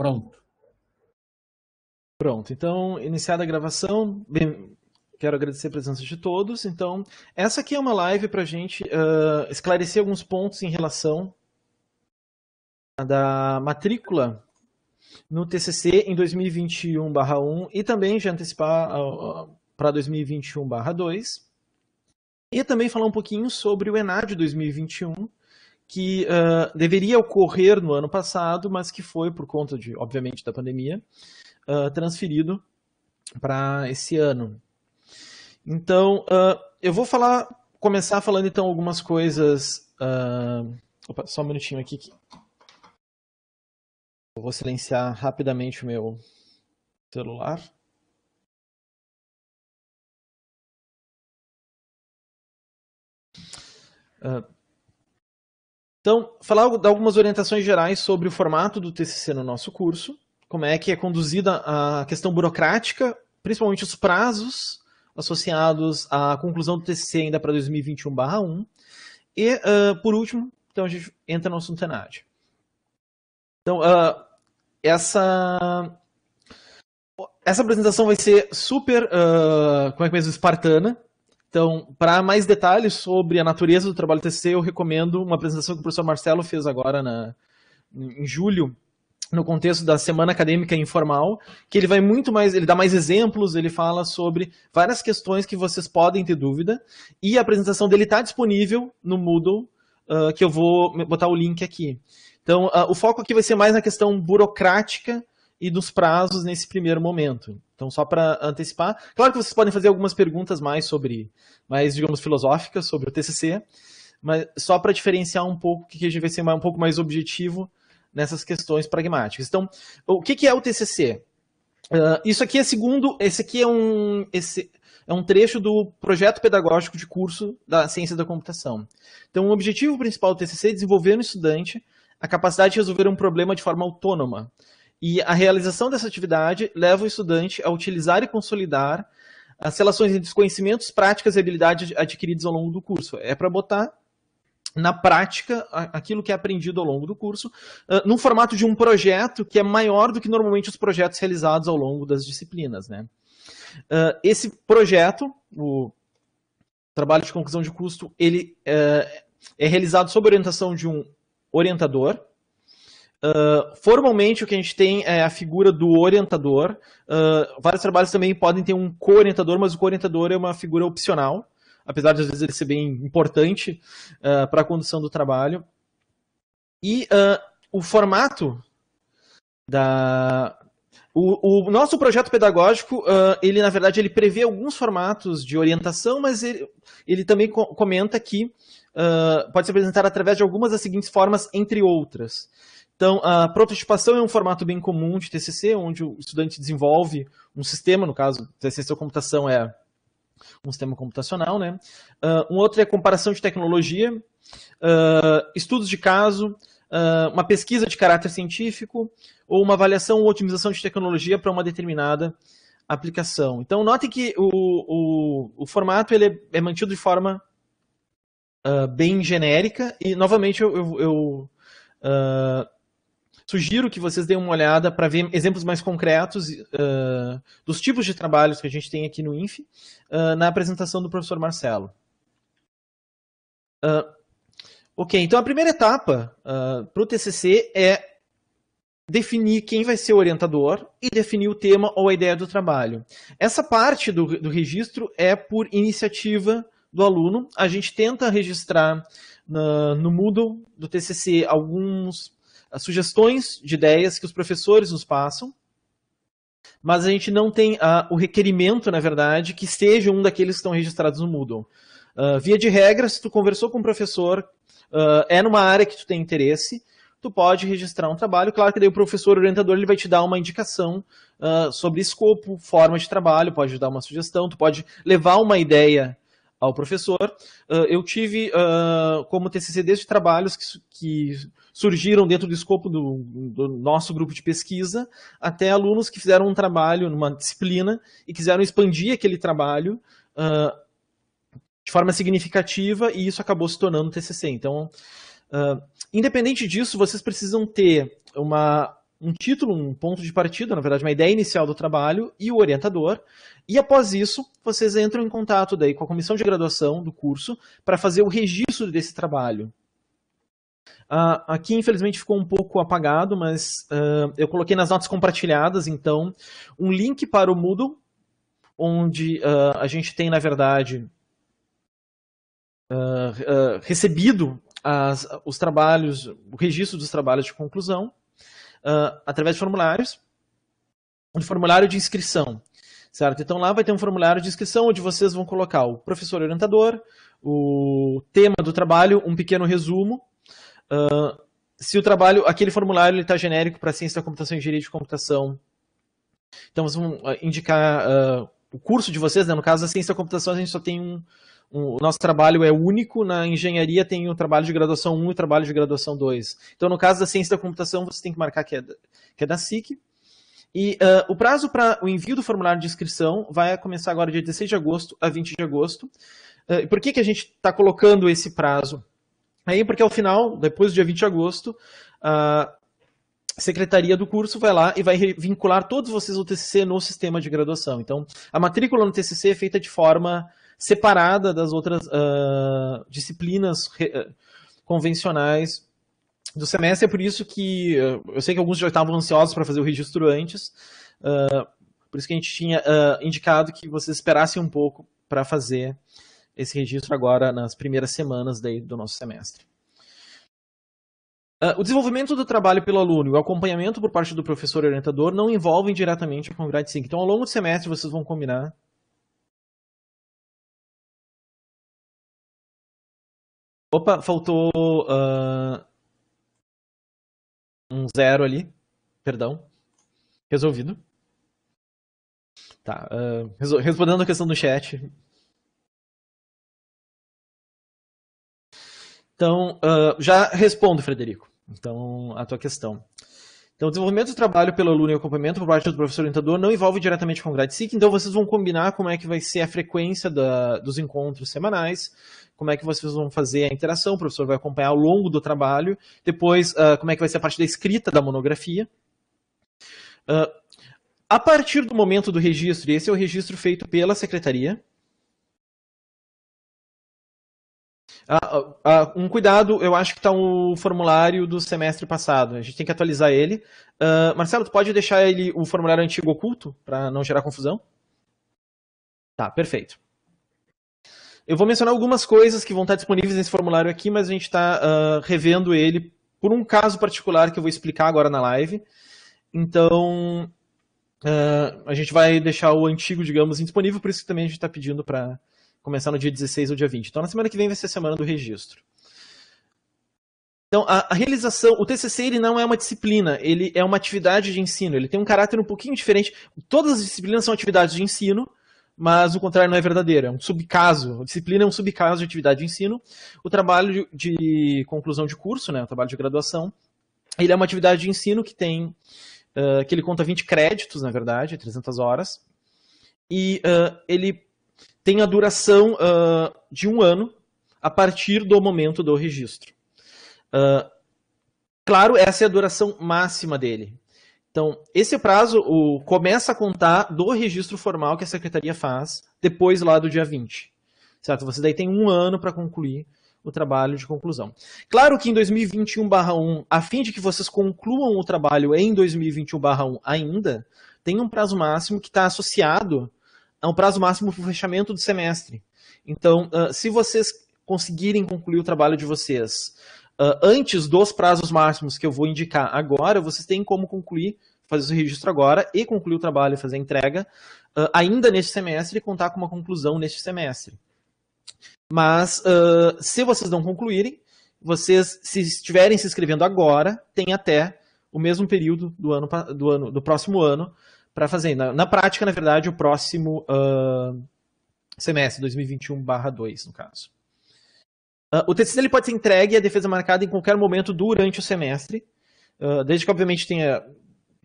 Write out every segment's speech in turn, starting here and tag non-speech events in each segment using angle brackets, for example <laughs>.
Pronto. Pronto, então, iniciada a gravação, bem, quero agradecer a presença de todos. Então, essa aqui é uma live para a gente uh, esclarecer alguns pontos em relação da matrícula no TCC em 2021-1 e também já antecipar uh, para 2021-2. E também falar um pouquinho sobre o ENAD 2021, que uh, deveria ocorrer no ano passado, mas que foi, por conta de, obviamente, da pandemia, uh, transferido para esse ano. Então, uh, eu vou falar, começar falando então algumas coisas. opa, só um minutinho aqui. Que... Eu vou silenciar rapidamente o meu celular. Uh, então, falar de algumas orientações gerais sobre o formato do TCC no nosso curso, como é que é conduzida a questão burocrática, principalmente os prazos associados à conclusão do TCC ainda para 2021/1 e, uh, por último, então a gente entra no assunto ENAD. Então, uh, essa essa apresentação vai ser super, uh, como é que mesmo, espartana, então, para mais detalhes sobre a natureza do trabalho TCC, eu recomendo uma apresentação que o professor Marcelo fez agora na, em julho, no contexto da semana acadêmica informal, que ele vai muito mais, ele dá mais exemplos, ele fala sobre várias questões que vocês podem ter dúvida, e a apresentação dele está disponível no Moodle, uh, que eu vou botar o link aqui. Então, uh, o foco aqui vai ser mais na questão burocrática e dos prazos nesse primeiro momento. Então, só para antecipar, claro que vocês podem fazer algumas perguntas mais sobre, mais digamos filosóficas sobre o TCC, mas só para diferenciar um pouco que a gente vai ser um pouco mais objetivo nessas questões pragmáticas. Então, o que, que é o TCC? Uh, ah, isso aqui é segundo, esse aqui é um, esse é um trecho do projeto pedagógico de curso da ciência da computação. Então, o objetivo principal do TCC é desenvolver no estudante a capacidade de resolver um problema de forma autônoma, e a realização dessa atividade leva o estudante a utilizar e consolidar as relações entre os conhecimentos, práticas e habilidades adquiridos ao longo do curso. É para botar na prática aquilo que é aprendido ao longo do curso, uh, num formato de um projeto que é maior do que normalmente os projetos realizados ao longo das disciplinas. Né? Uh, esse projeto, o trabalho de conclusão de custo, ele uh, é realizado sob orientação de um orientador, ah, formalmente, o que a gente tem é a figura do orientador. Uh, vários trabalhos também podem ter um co-orientador, mas o co-orientador é uma figura opcional, apesar de às vezes ele ser bem importante uh, para a condução do trabalho. E o formato da. O, o nosso projeto pedagógico, ele na verdade ele prevê alguns formatos de orientação, mas ele, ele também co comenta que pode ser apresentado através de algumas das seguintes formas, entre outras. Então, a prototipação é um formato bem comum de TCC, onde o estudante desenvolve um sistema, no caso, TCC ou computação é um sistema computacional, né? Uh, um outro é comparação de tecnologia, uh, estudos de caso, uh, uma pesquisa de caráter científico ou uma avaliação ou otimização de tecnologia para uma determinada aplicação. Então, notem que o, o, o formato ele é, é, mantido de forma bem genérica e, novamente, eu, eu, eu Sugiro que vocês deem uma olhada para ver exemplos mais concretos uh, dos tipos de trabalhos que a gente tem aqui no INFE uh, ah, na apresentação do professor Marcelo. Uh, ok, então a primeira etapa para o TCC é definir quem vai ser o orientador e definir o tema ou a ideia do trabalho. Essa parte do, do registro é por iniciativa do aluno. A gente tenta registrar na, no Moodle do TCC alguns as sugestões de ideias que os professores nos passam, mas a gente não tem a, o requerimento, na verdade, que seja um daqueles que estão registrados no Moodle. Uh, via de regra, se tu conversou com o professor, uh, é numa área que tu tem interesse, tu pode registrar um trabalho. Claro que daí o professor orientador ele vai te dar uma indicação uh, sobre escopo, forma de trabalho, pode dar uma sugestão, tu pode levar uma ideia ao professor. eu tive como TCC desde trabalhos que, que surgiram dentro do escopo do, do, nosso grupo de pesquisa, até alunos que fizeram um trabalho numa disciplina e quiseram expandir aquele trabalho uh, de forma significativa e isso acabou se tornando TCC. Então, uh, independente disso, vocês precisam ter uma, um título, um ponto de partida, na verdade, uma ideia inicial do trabalho e o orientador. E após isso, vocês entram em contato daí com a comissão de graduação do curso para fazer o registro desse trabalho. Uh, aqui, infelizmente, ficou um pouco apagado, mas uh, eu coloquei nas notas compartilhadas, então, um link para o Moodle, onde uh, a gente tem, na verdade, recebido as, os trabalhos, o registro dos trabalhos de conclusão, através de formulários, um formulário de inscrição, certo? Então, lá vai ter um formulário de inscrição onde vocês vão colocar o professor orientador, o tema do trabalho, um pequeno resumo, Uh, se o trabalho, aquele formulário está genérico para ciência da computação e engenharia de computação. Então, vamos ah, indicar uh, o curso de vocês, né? no caso da ciência da computação, a gente só tem um, um, O nosso trabalho é único, na engenharia tem o trabalho de graduação 1 e o trabalho de graduação 2. Então, no caso da ciência da computação, você tem que marcar que é, que é da SIC. E uh, o prazo para o envio do formulário de inscrição vai começar agora dia 16 de agosto a 20 de agosto. Uh, por que, que a gente está colocando esse prazo? Aí, porque ao final, depois do dia 20 de agosto, a secretaria do curso vai lá e vai vincular todos vocês ao TCC no sistema de graduação. Então, a matrícula no TCC é feita de forma separada das outras uh, disciplinas ah, convencionais do semestre. É por isso que uh, eu sei que alguns já estavam ansiosos para fazer o registro antes. Uh, por isso que a gente tinha indicado que vocês esperassem um pouco para fazer esse registro agora nas primeiras semanas do nosso semestre. Uh, o desenvolvimento do trabalho pelo aluno e o acompanhamento por parte do professor e orientador não envolvem diretamente a comunidade 5. Então, ao longo do semestre, vocês vão combinar. Opa, faltou uh, um zero ali. Perdão. Resolvido. Tá. Uh, respondendo a questão do chat, Então, uh, já respondo, Frederico, então, a tua questão. Então, o desenvolvimento do trabalho pelo aluno e acompanhamento por parte do professor orientador não envolve diretamente com o GradeSeek, então vocês vão combinar como é que vai ser a frequência da, dos encontros semanais, como é que vocês vão fazer a interação, o professor vai acompanhar ao longo do trabalho, depois uh, como é que vai ser a parte da escrita da monografia. Uh, a partir do momento do registro, esse é o registro feito pela secretaria, Ah, ah, ah, um cuidado, eu acho que está o formulário do semestre passado. A gente tem que atualizar ele. Uh, Marcelo, tu pode deixar ele o formulário antigo oculto para não gerar confusão? Tá, perfeito. Eu vou mencionar algumas coisas que vão estar disponíveis nesse formulário aqui, mas a gente está uh, ah, revendo ele por um caso particular que eu vou explicar agora na live. Então, uh, a gente vai deixar o antigo, digamos, indisponível, por isso que também a gente está pedindo para começar no dia 16 ou dia 20. Então, na semana que vem vai ser a semana do registro. Então, a, a, realização, o TCC ele não é uma disciplina, ele é uma atividade de ensino, ele tem um caráter um pouquinho diferente. Todas as disciplinas são atividades de ensino, mas o contrário não é verdadeiro, é um subcaso. A disciplina é um subcaso de atividade de ensino. O trabalho de, de conclusão de curso, né, o trabalho de graduação, ele é uma atividade de ensino que tem, uh, que ele conta 20 créditos, na verdade, 300 horas, e uh, ele tem a duração uh, de um ano a partir do momento do registro. Uh, claro, essa é a duração máxima dele. Então, esse prazo o, começa a contar do registro formal que a secretaria faz depois lá do dia 20. Certo? Você daí tem um ano para concluir o trabalho de conclusão. Claro que em 2021/1, a fim de que vocês concluam o trabalho em 2021/1 ainda, tem um prazo máximo que está associado é um prazo máximo para o fechamento do semestre. Então, uh, se vocês conseguirem concluir o trabalho de vocês uh, antes dos prazos máximos que eu vou indicar agora, vocês têm como concluir, fazer o registro agora e concluir o trabalho e fazer a entrega uh, ainda neste semestre e contar com uma conclusão neste semestre. Mas, se vocês não concluírem, vocês, se estiverem se inscrevendo agora, têm até o mesmo período do ano do, ano, do próximo ano para fazer. Na, na, prática, na verdade, o próximo uh, semestre, 2021/2, no caso. Uh, o TCC ele pode ser entregue à defesa marcada em qualquer momento durante o semestre, uh, desde que, obviamente, tenha,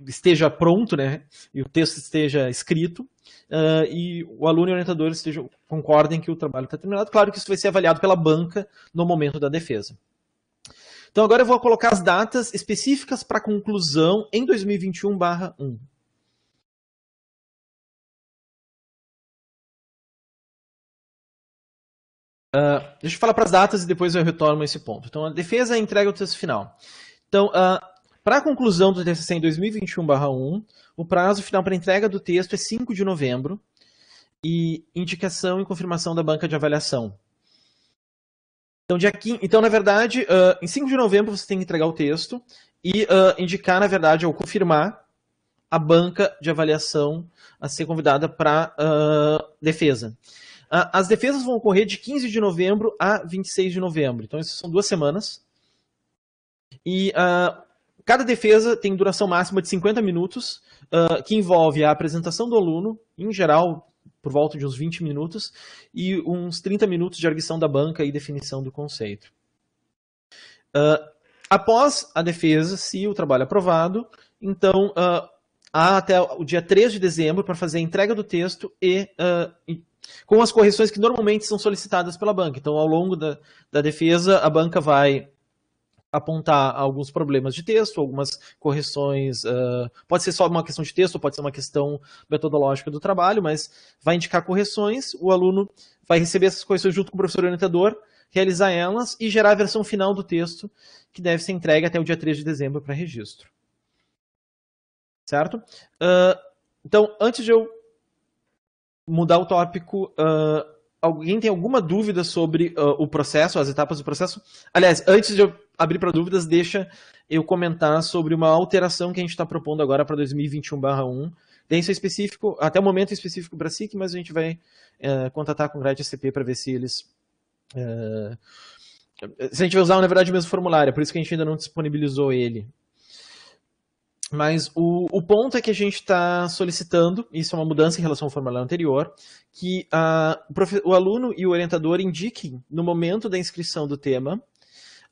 esteja pronto, né, e o texto esteja escrito, Uh, e o aluno e o orientador estejam, concordem que o trabalho está terminado. Claro que isso vai ser avaliado pela banca no momento da defesa. Então agora eu vou colocar as datas específicas para conclusão em 2021/1. Uh, deixa eu falar para as datas e depois eu a esse ponto. Então, a defesa entrega o texto final. Então, uh, ah, para a conclusão do TCC em 2021-1, o prazo final para entrega do texto é 5 de novembro e indicação e confirmação da banca de avaliação. Então, dia 15, então na verdade, uh, em 5 de novembro você tem que entregar o texto e indicar, na verdade, ou confirmar a banca de avaliação a ser convidada para defesa as defesas vão ocorrer de 15 de novembro a 26 de novembro. Então, essas são duas semanas. E uh, cada defesa tem duração máxima de 50 minutos, uh, que envolve a apresentação do aluno, em geral, por volta de uns 20 minutos, e uns 30 minutos de arguição da banca e definição do conceito. Uh, após a defesa, se o trabalho é aprovado, então há até o dia 3 de dezembro para fazer a entrega do texto e, uh, com as correções que normalmente são solicitadas pela banca. Então, ao longo da, da defesa, a banca vai apontar alguns problemas de texto, algumas correções. Uh, pode ser só uma questão de texto, pode ser uma questão metodológica do trabalho, mas vai indicar correções. O aluno vai receber essas correções junto com o professor orientador, realizar elas e gerar a versão final do texto, que deve ser entregue até o dia 3 de dezembro para registro certo? Uh, então, antes de eu mudar o tópico, uh, alguém tem alguma dúvida sobre uh, o processo, as etapas do processo? Aliás, antes de eu abrir para dúvidas, deixa eu comentar sobre uma alteração que a gente está propondo agora para 2021/1. Tem isso específico, até o momento é específico para SIC, mas a gente vai uh, contatar com o Grad SCP para ver se eles. Uh, se a gente vai usar, na verdade, o mesmo formulário, é por isso que a gente ainda não disponibilizou ele. Mas o, o ponto é que a gente está solicitando, isso é uma mudança em relação ao formulário anterior, que a, o, o aluno e o orientador indiquem, no momento da inscrição do tema,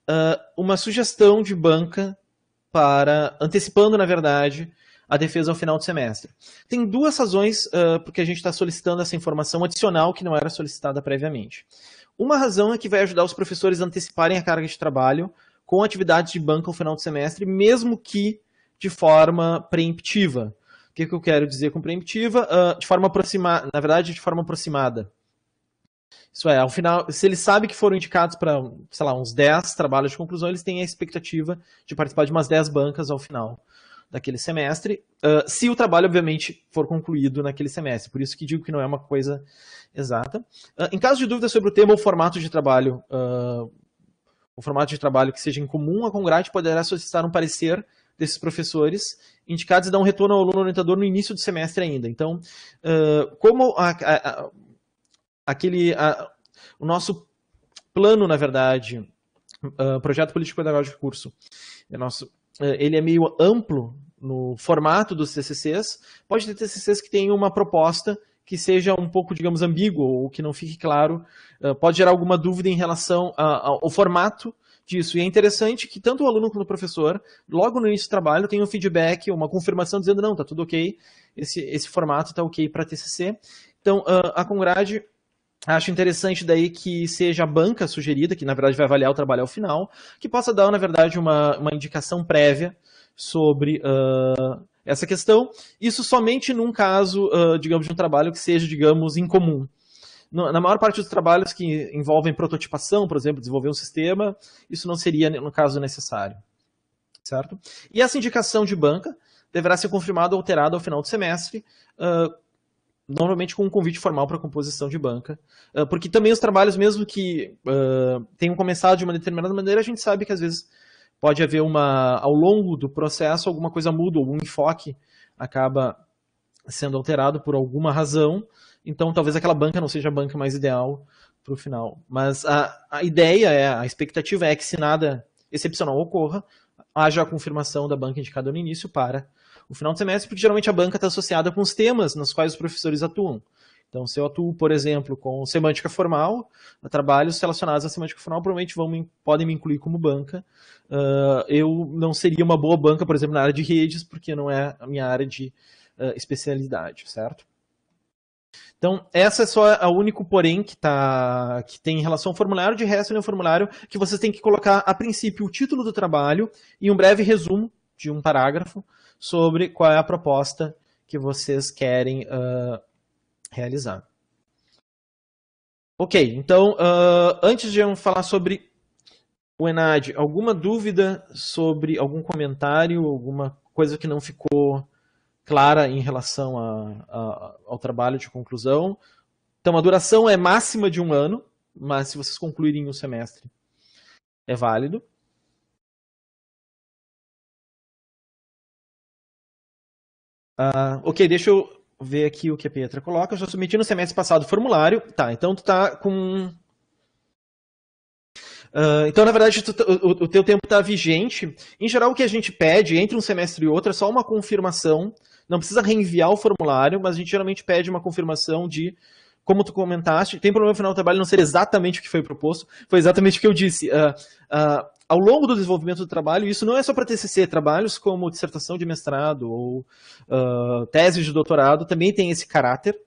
uh, uma sugestão de banca para, antecipando, na verdade, a defesa ao final do semestre. Tem duas razões uh, porque a gente está solicitando essa informação adicional que não era solicitada previamente. Uma razão é que vai ajudar os professores a anteciparem a carga de trabalho com atividades de banca ao final do semestre, mesmo que de forma preemptiva. O que, que eu quero dizer com preemptiva? Uh, de forma aproximada, na verdade, de forma aproximada. Isso é, ao final, se eles sabem que foram indicados para, sei lá, uns 10 trabalhos de conclusão, eles têm a expectativa de participar de umas 10 bancas ao final daquele semestre, uh, se o trabalho, obviamente, for concluído naquele semestre. Por isso que digo que não é uma coisa exata. Uh, em caso de dúvida sobre o tema ou formato de trabalho, uh, o formato de trabalho que seja incomum, a Congrate poderá solicitar um parecer desses professores indicados e dão um retorno ao aluno orientador no início do semestre ainda. Então, uh, como a, a, a, aquele o nosso plano, na verdade, uh, projeto político pedagógico curso, é nosso, uh, ele é meio amplo no formato dos TCCs. Pode ter TCCs que tenham uma proposta que seja um pouco, digamos, ambíguo ou que não fique claro, pode gerar alguma dúvida em relação ao formato disso. E é interessante que tanto o aluno quanto o professor, logo no início do trabalho, tenham um feedback, uma confirmação dizendo, não, tá tudo ok, esse, esse formato está ok para TCC. Então, ah, a Congrade Acho interessante daí que seja a banca sugerida, que na verdade vai avaliar o trabalho ao final, que possa dar, na verdade, uma, uma indicação prévia sobre uh, essa questão. Isso somente num caso, uh, digamos, de um trabalho que seja, digamos, incomum na maior parte dos trabalhos que envolvem prototipação, por exemplo, desenvolver um sistema, isso não seria, no caso, necessário. Certo? E essa indicação de banca deverá ser confirmada ou alterada ao final do semestre, uh, normalmente com um convite formal para composição de banca, uh, porque também os trabalhos, mesmo que uh, tenham começado de uma determinada maneira, a gente sabe que às vezes pode haver uma, ao longo do processo, alguma coisa muda, algum enfoque acaba sendo alterado por alguma razão, então talvez aquela banca não seja a banca mais ideal para o final. Mas a, a ideia é, a expectativa é que se nada excepcional ocorra, haja a confirmação da banca indicada no início para o final do semestre, porque geralmente a banca está associada com os temas nos quais os professores atuam. Então, se eu atuo, por exemplo, com semântica formal, trabalhos relacionados à semântica formal provavelmente vão me, podem me incluir como banca. Uh, eu não seria uma boa banca, por exemplo, na área de redes, porque não é a minha área de uh, especialidade, certo? Então, essa é só a único porém que, tá, que tem em relação ao formulário. De resto, ele é um formulário que vocês têm que colocar, a princípio, o título do trabalho e um breve resumo de um parágrafo sobre qual é a proposta que vocês querem uh, realizar. Ok, então, uh, antes de eu falar sobre o Enad, alguma dúvida sobre algum comentário, alguma coisa que não ficou clara em relação a, a, ao trabalho de conclusão. Então, a duração é máxima de um ano, mas se vocês concluírem um semestre, é válido. Uh, ok, deixa eu ver aqui o que a Petra coloca. Eu já submeti no semestre passado o formulário. Tá, então tu tá com. Uh, então, na verdade, tu, tá, o, o, teu tempo está vigente. Em geral, o que a gente pede entre um semestre e outro é só uma confirmação não precisa reenviar o formulário, mas a gente geralmente pede uma confirmação de como tu comentaste, tem problema no final do trabalho não ser exatamente o que foi proposto, foi exatamente o que eu disse. Uh, uh, ao longo do desenvolvimento do trabalho, isso não é só para TCC, trabalhos como dissertação de mestrado ou uh, ah, tese de doutorado também tem esse caráter.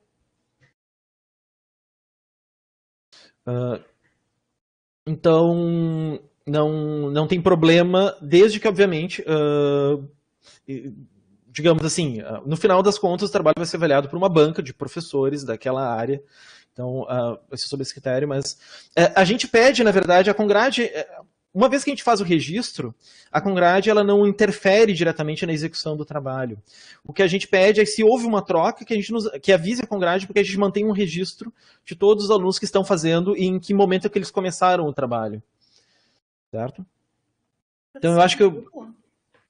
Uh, então, não, não tem problema, desde que, obviamente, digamos assim, ah, no final das contas, o trabalho vai ser avaliado por uma banca de professores daquela área. Então, vai ah, ser é sob esse critério, mas é, a gente pede, na verdade, a Congrade, é, uma vez que a gente faz o registro, a Congrade ela não interfere diretamente na execução do trabalho. O que a gente pede é se houve uma troca, que a gente nos, que avise a Congrade, porque a gente mantém um registro de todos os alunos que estão fazendo e em que momento é que eles começaram o trabalho. Certo? Então, eu acho que eu...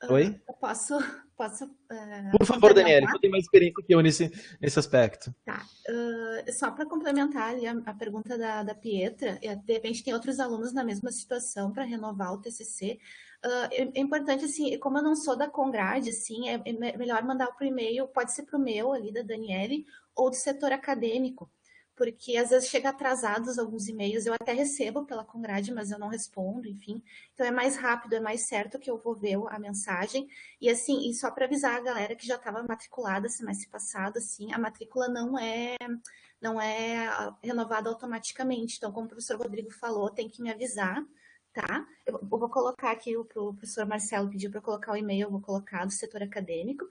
Oi? Ah, eu posso Posso. Uh, Por favor, Daniela, você tem mais experiência que eu nesse, nesse aspecto. Tá. Uh, só para complementar ali a, a, pergunta da, da Pietra, e, é, de repente tem outros alunos na mesma situação para renovar o TCC. Uh, ah, é, é, importante, assim, como eu não sou da Congrade, assim, é, é melhor mandar para o e-mail, pode ser para o meu ali, da Daniele, ou do setor acadêmico, porque às vezes chega atrasados alguns e-mails, eu até recebo pela Congrade, mas eu não respondo, enfim. Então é mais rápido, é mais certo que eu vou ver a mensagem. E assim, e só para avisar a galera que já estava matriculada semestre passado, assim, a matrícula não é não é ah, renovada automaticamente. Então, como o professor Rodrigo falou, tem que me avisar, tá? Eu vou colocar aqui, o professor Marcelo pediu para colocar o e-mail, eu vou colocar do setor acadêmico.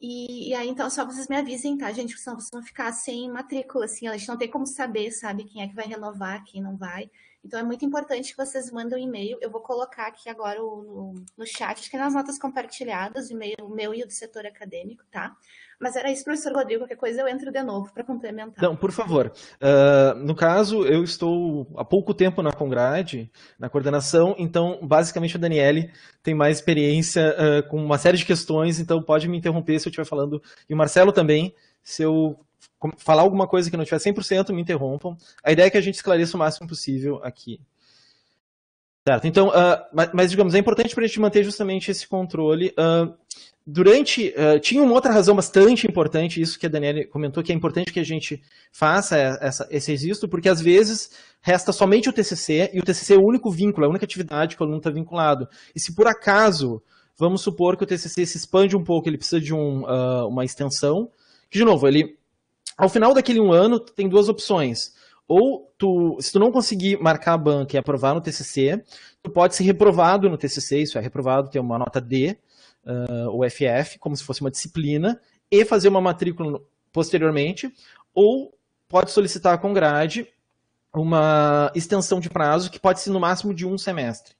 E, e, aí, então, só vocês me avisem, tá, gente? Porque senão vocês vão ficar sem matrícula, assim. A gente não tem como saber, sabe, quem é que vai renovar, quem não vai. Então, é muito importante que vocês mandem um e-mail. Eu vou colocar aqui agora o, no, no chat, acho que é nas notas compartilhadas, o e-mail o meu e o do setor acadêmico, tá? Mas era isso, professor Rodrigo, qualquer coisa eu entro de novo para complementar. Não, por favor. Uh, no caso, eu estou há pouco tempo na Congrade, na coordenação, então, basicamente, a Daniele tem mais experiência uh, com uma série de questões, então pode me interromper se eu estiver falando, e o Marcelo também, se eu falar alguma coisa que não tiver 100%, me interrompam. A ideia é que a gente esclareça o máximo possível aqui. Certo, então, uh, mas, digamos, é importante para a gente manter justamente esse controle. Uh, durante. Uh, tinha uma outra razão bastante importante, isso que a Daniela comentou, que é importante que a gente faça eh, essa, esse registro, porque às vezes resta somente o TCC, e o TCC é o único vínculo, é a única atividade que o aluno está vinculado. E se por acaso, vamos supor que o TCC se expande um pouco, ele precisa de um, uh, uma extensão, que de novo, ele. Ao final daquele um ano, tem duas opções ou tu, se tu não conseguir marcar a banca e aprovar no TCC, tu pode ser reprovado no TCC, isso é reprovado, ter uma nota D, uh, o FF, como se fosse uma disciplina, e fazer uma matrícula posteriormente, ou pode solicitar com grade uma extensão de prazo que pode ser no máximo de um semestre.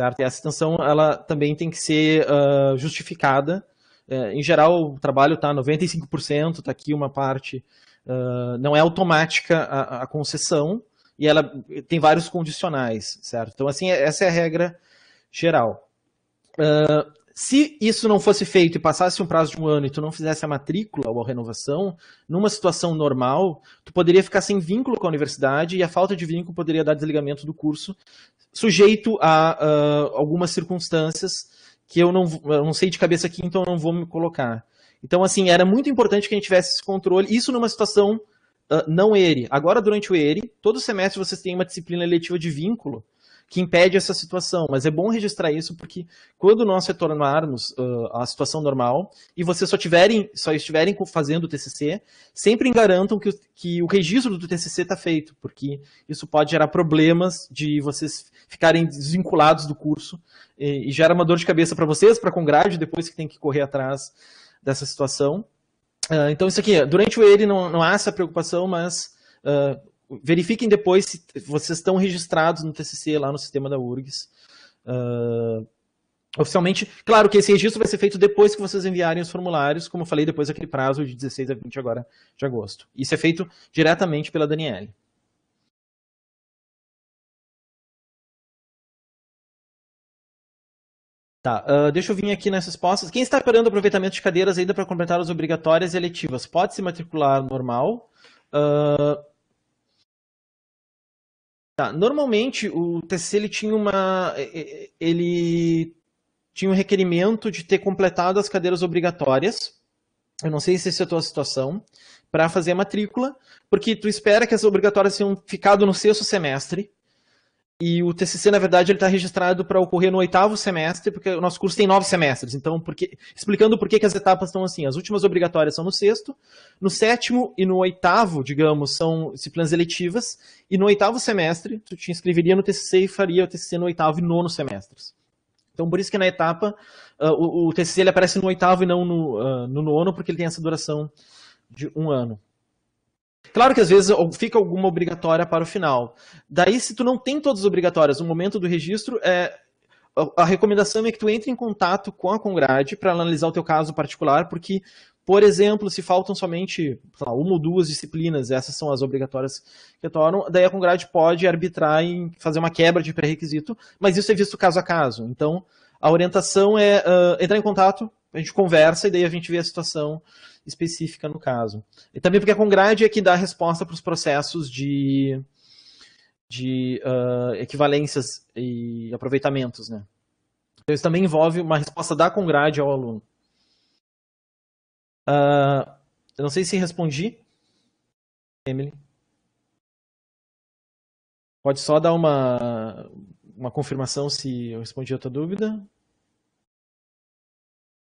Certo? E essa extensão ela também tem que ser uh, justificada. Uh, em geral, o trabalho está 95%, está aqui uma parte. Uh, não é automática a, a, concessão e ela tem vários condicionais, certo? Então, assim, essa é a regra geral. Uh, se isso não fosse feito e passasse um prazo de um ano e tu não fizesse a matrícula ou a renovação, numa situação normal, tu poderia ficar sem vínculo com a universidade e a falta de vínculo poderia dar desligamento do curso, sujeito a uh, algumas circunstâncias que eu não, eu não sei de cabeça aqui, então não vou me colocar. Então, assim, era muito importante que a gente tivesse esse controle, isso numa situação uh, não ERE. Agora, durante o ERE, todo semestre vocês têm uma disciplina eletiva de vínculo, que impede essa situação. Mas é bom registrar isso porque quando nós retornarmos uh, à situação normal e vocês só, tiverem, só estiverem fazendo o TCC, sempre garantam que, o, que o registro do TCC está feito, porque isso pode gerar problemas de vocês ficarem desvinculados do curso e, e gera uma dor de cabeça para vocês, para a Congrade, depois que tem que correr atrás dessa situação. Uh, então, isso aqui, durante o ele não, não há essa preocupação, mas uh, verifiquem depois se vocês estão registrados no TCC lá no sistema da URGS. Uh, oficialmente, claro que esse registro vai ser feito depois que vocês enviarem os formulários, como eu falei, depois daquele prazo de 16 a 20 agora de agosto. Isso é feito diretamente pela Daniele. Tá, uh, deixa eu vir aqui nas respostas. Quem está esperando aproveitamento de cadeiras ainda para completar as obrigatórias e eletivas, pode se matricular normal. Uh, Tá, normalmente o TC ele tinha uma ele tinha um requerimento de ter completado as cadeiras obrigatórias. Eu não sei se essa é a tua situação para fazer a matrícula, porque tu espera que as obrigatórias tenham ficado no sexto semestre e o TCC, na verdade, ele está registrado para ocorrer no oitavo semestre, porque o nosso curso tem nove semestres. Então, porque, explicando por que, que as etapas estão assim. As últimas obrigatórias são no sexto, no sétimo e no oitavo, digamos, são disciplinas eletivas. E no oitavo semestre, tu te inscreveria no TCC e faria o TCC no oitavo e nono semestres. Então, por isso que na etapa, uh, o, o, TCC ele aparece no oitavo e não no, uh, no nono, porque ele tem essa duração de um ano. Claro que às vezes fica alguma obrigatória para o final. Daí, se tu não tem todas as obrigatórias no momento do registro, é, a recomendação é que tu entre em contato com a Congrade para analisar o teu caso particular, porque, por exemplo, se faltam somente lá, uma ou duas disciplinas, essas são as obrigatórias que tornam, daí a Congrade pode arbitrar em fazer uma quebra de pré-requisito, mas isso é visto caso a caso. Então, a orientação é uh, entrar em contato, a gente conversa e daí a gente vê a situação específica no caso. E também porque a Congrade é que dá resposta para os processos de, de uh, equivalências e aproveitamentos, né? Então, isso também envolve uma resposta da Congrade ao aluno. Uh, eu não sei se respondi, Emily. Pode só dar uma, uma confirmação se eu respondi a tua dúvida.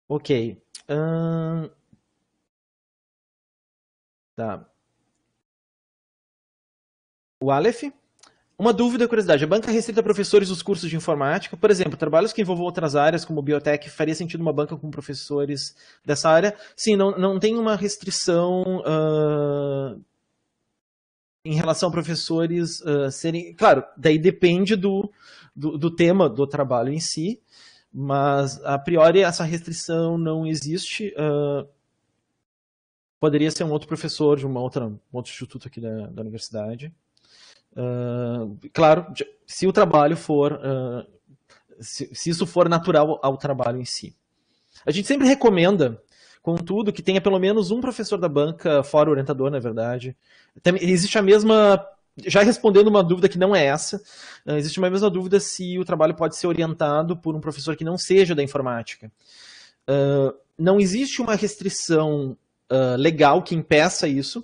Ok. Uh, Tá. O Aleph. Uma dúvida e curiosidade. A banca restrita a professores dos cursos de informática. Por exemplo, trabalhos que envolvam outras áreas, como biotech, faria sentido uma banca com professores dessa área? Sim, não, não tem uma restrição uh, em relação a professores uh, serem. Claro, daí depende do, do, do tema do trabalho em si, mas a priori essa restrição não existe. Uh, Poderia ser um outro professor de uma outra, um outro instituto aqui da, da universidade. Uh, claro, se o trabalho for, uh, se, se, isso for natural ao trabalho em si. A gente sempre recomenda, contudo, que tenha pelo menos um professor da banca, fora orientador, na verdade. existe a mesma, já respondendo uma dúvida que não é essa, uh, existe uma mesma dúvida se o trabalho pode ser orientado por um professor que não seja da informática. não existe uma restrição ah, legal que impeça isso.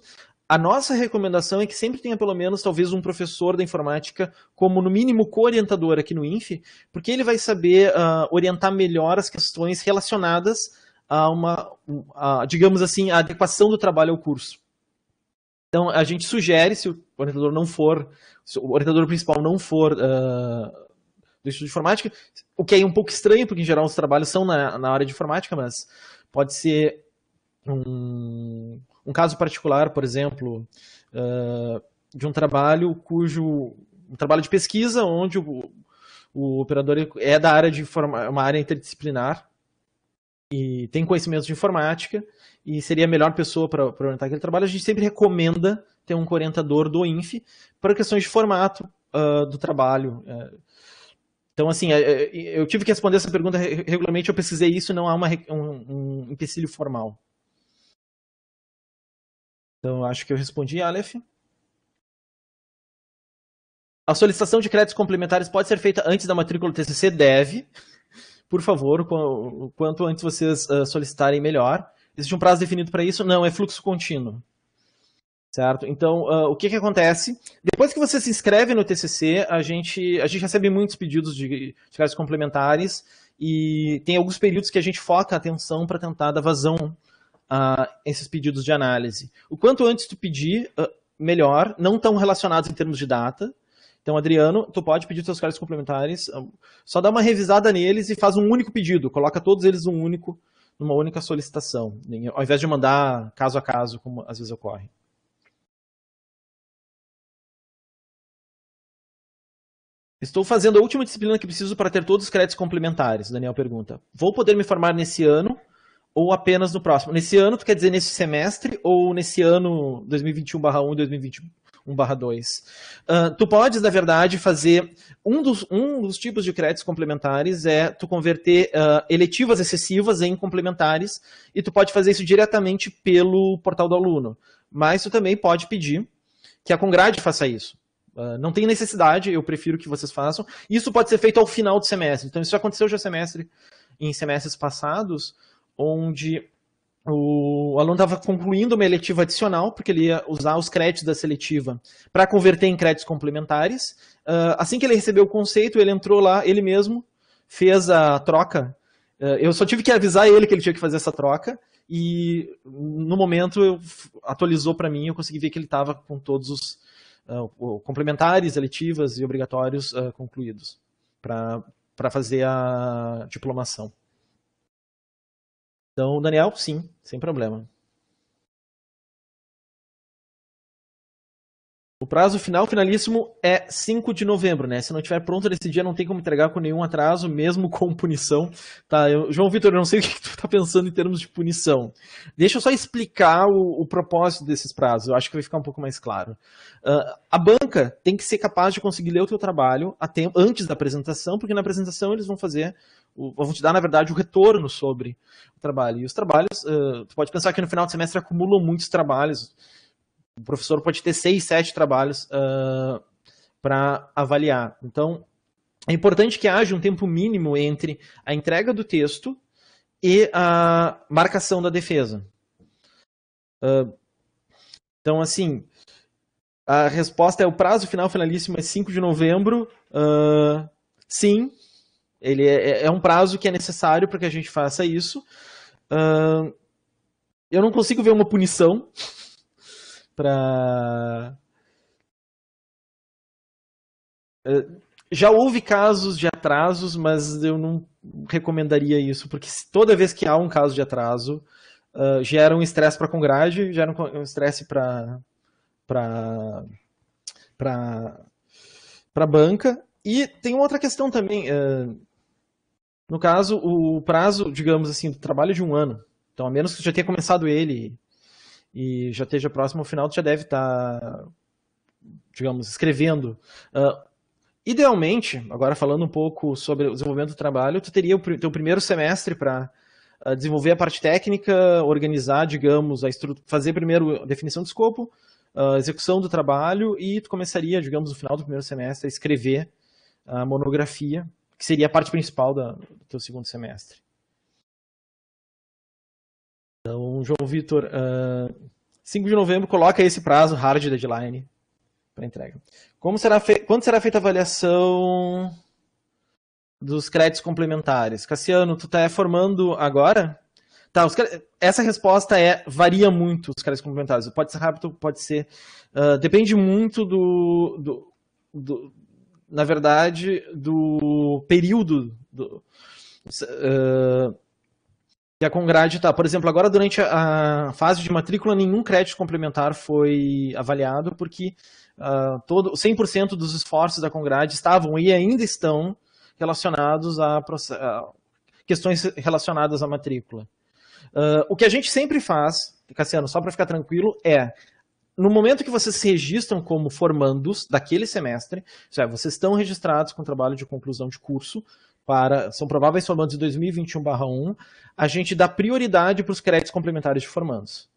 A nossa recomendação é que sempre tenha pelo menos talvez um professor da informática como no mínimo co-orientador aqui no INF, porque ele vai saber uh, orientar melhor as questões relacionadas a uma, digamos assim, a adequação do trabalho ao curso. Então a gente sugere, se o orientador não for, se o orientador principal não for uh, do estudo de informática, o que é um pouco estranho, porque em geral os trabalhos são na, na área de informática, mas pode ser um, um caso particular, por exemplo, uh, de um trabalho cujo. um trabalho de pesquisa onde o, o operador é da área de informa, é uma área interdisciplinar e tem conhecimentos de informática e seria a melhor pessoa para orientar aquele trabalho. A gente sempre recomenda ter um orientador do INF para questões de formato uh, do trabalho. Uh, então, assim, é, eu tive que responder essa pergunta regularmente, eu pesquisei isso, não há uma, um, um empecilho formal. Então, acho que eu respondi, Aleph. A solicitação de créditos complementares pode ser feita antes da matrícula do TCC? Deve. Por favor, quanto antes vocês ah, solicitarem, melhor. Existe um prazo definido para isso? Não, é fluxo contínuo. Certo? Então, uh, o que, que acontece? Depois que você se inscreve no TCC, a gente, a gente recebe muitos pedidos de, de créditos complementares e tem alguns períodos que a gente foca a atenção para tentar dar vazão uh, esses pedidos de análise. O quanto antes tu pedir, uh, melhor, não tão relacionados em termos de data. Então, Adriano, tu pode pedir teus cards complementares, ah, só dá uma revisada neles e faz um único pedido, coloca todos eles um único, numa única solicitação, ao invés de mandar caso a caso, como às vezes ocorre. Estou fazendo a última disciplina que preciso para ter todos os créditos complementares, Daniel pergunta. Vou poder me formar nesse ano ou apenas no próximo? Nesse ano, tu quer dizer nesse semestre ou nesse ano 2021/1 e 2021/2? Uh, tu podes, na verdade, fazer um dos, um dos tipos de créditos complementares é tu converter uh, eletivas excessivas em complementares e tu pode fazer isso diretamente pelo portal do aluno. Mas tu também pode pedir que a Congrade faça isso. Uh, não tem necessidade, eu prefiro que vocês façam. Isso pode ser feito ao final do semestre. Então, isso aconteceu já semestre, em semestres passados, onde o aluno estava concluindo uma eletiva adicional, porque ele ia usar os créditos da seletiva para converter em créditos complementares. Uh, assim que ele recebeu o conceito, ele entrou lá, ele mesmo fez a troca. Uh, eu só tive que avisar ele que ele tinha que fazer essa troca, e no momento eu, atualizou para mim, eu consegui ver que ele estava com todos os uh, complementares, eletivas e obrigatórios concluídos para fazer a diplomação. Então, Daniel, sim, sem problema. O prazo final, finalíssimo, é 5 de novembro, né? Se não tiver pronto nesse dia, não tem como entregar com nenhum atraso, mesmo <laughs> com punição. Tá, eu, João Vitor, eu não sei o que tu tá pensando em termos de punição. Deixa eu só explicar o, o propósito desses prazos, eu acho que vai ficar um pouco mais claro. Uh, a banca tem que ser capaz de conseguir ler o teu trabalho tempo, antes da apresentação, porque na apresentação eles vão fazer vão te dar, na verdade, o retorno sobre o trabalho. E os trabalhos, uh, tu pode pensar que no final de semestre acumulam muitos trabalhos. O professor pode ter seis, sete trabalhos uh, ah, para avaliar. Então, é importante que haja um tempo mínimo entre a entrega do texto e a marcação da defesa. Uh, então, assim, a resposta é o prazo final finalíssimo é 5 de novembro. Uh, sim, ele é, é, é, um prazo que é necessário para que a gente faça isso. Uh, eu não consigo ver uma punição para eh, já houve casos de atrasos, mas eu não recomendaria isso, porque toda vez que há um caso de atraso, uh, gera um estresse para a Congrade, gera um estresse para para a banca. E tem outra questão também. Uh, no caso, o prazo, digamos assim, do trabalho de um ano. Então, a menos que já tenha começado ele e já esteja próximo ao final, tu já deve estar, tá, digamos, escrevendo. Uh, idealmente, agora falando um pouco sobre o desenvolvimento do trabalho, tu teria o pr teu primeiro semestre para uh, ah, desenvolver a parte técnica, organizar, digamos, a fazer primeiro a definição de escopo, a uh, execução do trabalho e tu começaria, digamos, no final do primeiro semestre a escrever a monografia, que seria a parte principal da, do teu segundo semestre. Então, João Vitor, uh, ah, 5 de novembro, coloca esse prazo, hard deadline, para entrega. Como será Quando será feita a avaliação dos créditos complementares? Cassiano, tu tá formando agora? Tá, os... essa resposta é varia muito os créditos complementares. Pode ser rápido, pode ser. Uh, depende muito do, do, do, na verdade, do período. Do, uh, e a Congrade tá, por exemplo, agora durante a fase de matrícula, nenhum crédito complementar foi avaliado, porque uh, todo 100% dos esforços da Congrade estavam e ainda estão relacionados a, a questões relacionadas à matrícula. Uh, o que a gente sempre faz, Cassiano, só para ficar tranquilo, é no momento que vocês se registram como formandos daquele semestre, já vocês estão registrados com o trabalho de conclusão de curso, para são prováveis formandos de 2021/1, a gente dá prioridade para os créditos complementares de formandos.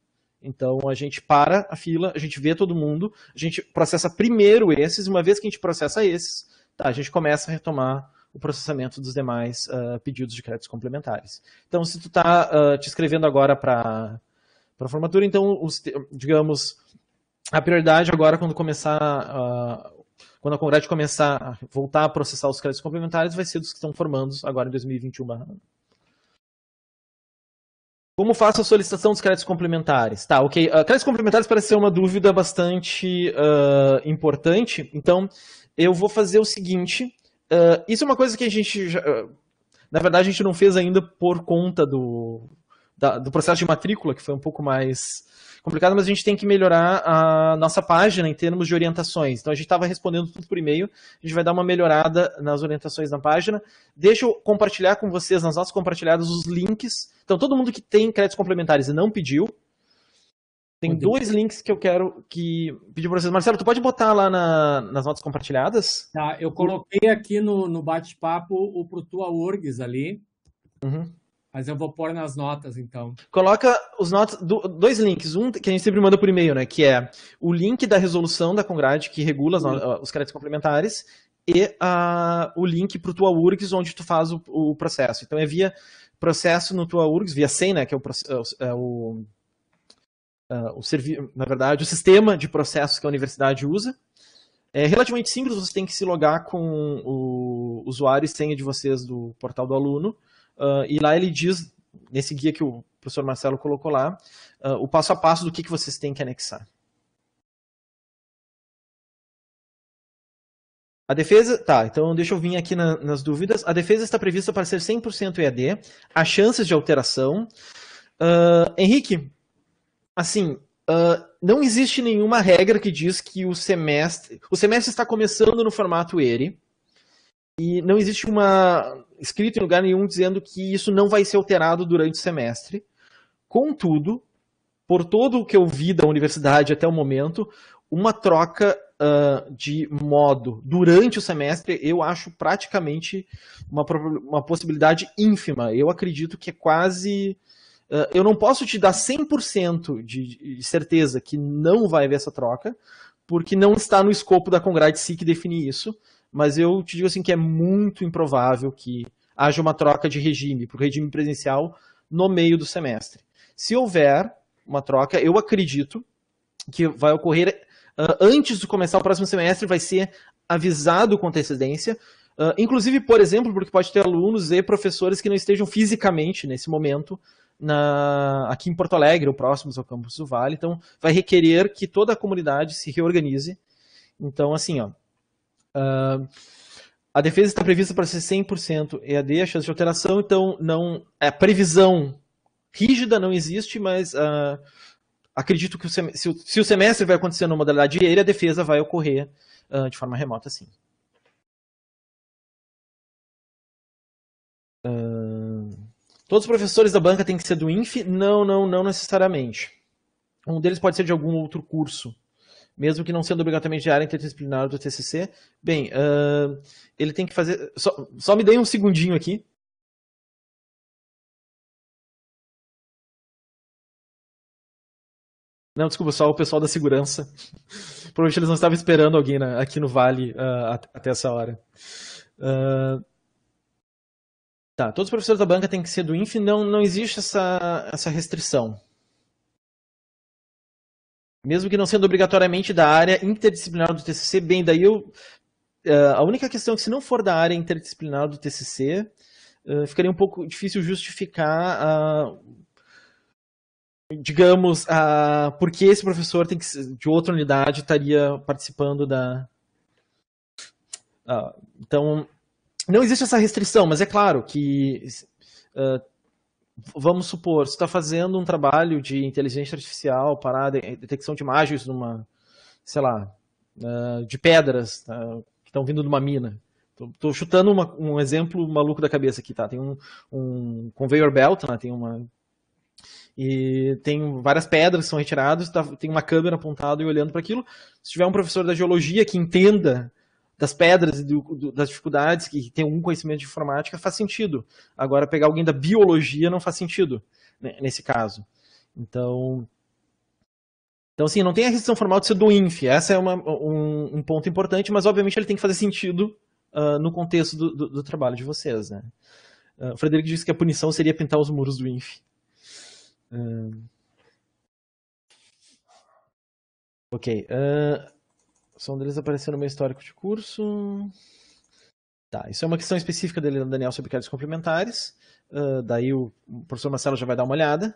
Então a gente para a fila, a gente vê todo mundo, a gente processa primeiro esses, uma vez que a gente processa esses, tá, a gente começa a retomar o processamento dos demais uh, pedidos de créditos complementares. Então, se tu está uh, ah, te inscrevendo agora para a formatura, então, os, digamos, a prioridade agora, quando começar uh, quando a Congrade começar a voltar a processar os créditos complementares, vai ser dos que estão formando agora em 2021. Como faço a solicitação dos créditos complementares? Tá, ok. Uh, créditos complementares parece ser uma dúvida bastante uh, importante, então eu vou fazer o seguinte. Uh, isso é uma coisa que a gente. Já, na verdade, a gente não fez ainda por conta do, da, do processo de matrícula, que foi um pouco mais complicado, mas a gente tem que melhorar a nossa página em termos de orientações. Então a gente estava respondendo tudo por e-mail, a gente vai dar uma melhorada nas orientações na página. Deixa eu compartilhar com vocês nas nossas compartilhadas os links. Então todo mundo que tem créditos complementares e não pediu, tem Entendi. dois links que eu quero que pedir para vocês. Marcelo, tu pode botar lá na, nas notas compartilhadas? Tá, eu coloquei aqui no, no bate-papo o pro Tua Orgs ali. Uhum. Mas eu vou pôr nas notas, então. Coloca os notas, dois links. Um que a gente sempre manda por e-mail, né? Que é o link da resolução da Congrade, que regula os créditos complementares, e uh, o link para o tua URGS, onde tu faz o, o, processo. Então é via processo no tua URGS, via SEM, né? Que é o, é o, uh, o é serviço, na verdade, o sistema de processos que a universidade usa. É relativamente simples, você tem que se logar com o usuário e senha de vocês do portal do aluno. Uh, e lá ele diz, nesse guia que o professor Marcelo colocou lá, uh, o passo a passo do que, que vocês têm que anexar. A defesa, tá, então deixa eu vir aqui na, nas dúvidas. A defesa está prevista para ser 100% EAD, há chances de alteração. Uh, Henrique, assim, uh, não existe nenhuma regra que diz que o semestre. O semestre está começando no formato ERE, e não existe uma escrito em lugar nenhum dizendo que isso não vai ser alterado durante o semestre. Contudo, por todo o que eu vi da universidade até o momento, uma troca uh, de modo durante o semestre eu acho praticamente uma, uma possibilidade ínfima. Eu acredito que é quase. Uh, eu não posso te dar 100% de, de certeza que não vai haver essa troca, porque não está no escopo da Congrade SIC definir isso mas eu te digo assim que é muito improvável que haja uma troca de regime para o regime presencial no meio do semestre. Se houver uma troca, eu acredito que vai ocorrer uh, antes de começar o próximo semestre, vai ser avisado com antecedência. Uh, inclusive, por exemplo, porque pode ter alunos e professores que não estejam fisicamente nesse momento na, aqui em Porto Alegre ou próximos ao campus do Vale. Então, vai requerer que toda a comunidade se reorganize. Então, assim, ó, Uh, a defesa está prevista para ser 100% EAD, a chance de alteração, então não. É, a previsão rígida não existe, mas uh, acredito que o se, se, o semestre vai acontecer na modalidade EAD, a defesa vai ocorrer uh, de forma remota, sim. todos os professores da banca têm que ser do INF? Não, não, não necessariamente. Um deles pode ser de algum outro curso mesmo que não sendo obrigatoriamente de área interdisciplinar do TCC. Bem, uh, ele tem que fazer. Só, só me dei um segundinho aqui. Não, desculpa, só o pessoal da segurança. <laughs> Provavelmente eles não estavam esperando alguém né, aqui no Vale uh, até essa hora. Uh, tá, todos os professores da banca têm que ser do INF, não, não existe essa, essa restrição mesmo que não sendo obrigatoriamente da área interdisciplinar do TCC, bem, daí eu. Uh, a única questão é que, se não for da área interdisciplinar do TCC, uh, eh, ficaria um pouco difícil justificar Digamos, a, porque esse professor tem que, de outra unidade estaria participando da. Uh, então, não existe essa restrição, mas é claro que eh, vamos supor, você está fazendo um trabalho de inteligência artificial para detecção de imagens numa, sei lá, ah, de pedras tá, que estão vindo de uma mina. Estou chutando uma, um exemplo maluco da cabeça aqui, tá? Tem um, um conveyor belt, né? tem uma e tem várias pedras que são retiradas, tá, tem uma câmera apontada e olhando para aquilo. Se tiver um professor da geologia que entenda das pedras e do, do, das dificuldades, que tem algum conhecimento de informática, faz sentido. Agora, pegar alguém da biologia não faz sentido, né, nesse caso. Então, então, assim, não tem a restrição formal de ser do INF. Essa é uma, um, um, ponto importante, mas obviamente ele tem que fazer sentido uh, no contexto do, do, do, trabalho de vocês. Né? Uh, o Frederico disse que a punição seria pintar os muros do INF. Uh... Ah, ok. Uh, são deles apareceu no meu histórico de curso. Tá, isso é uma questão específica dele, Daniel, sobre créditos complementares. Uh, daí o professor Marcelo já vai dar uma olhada.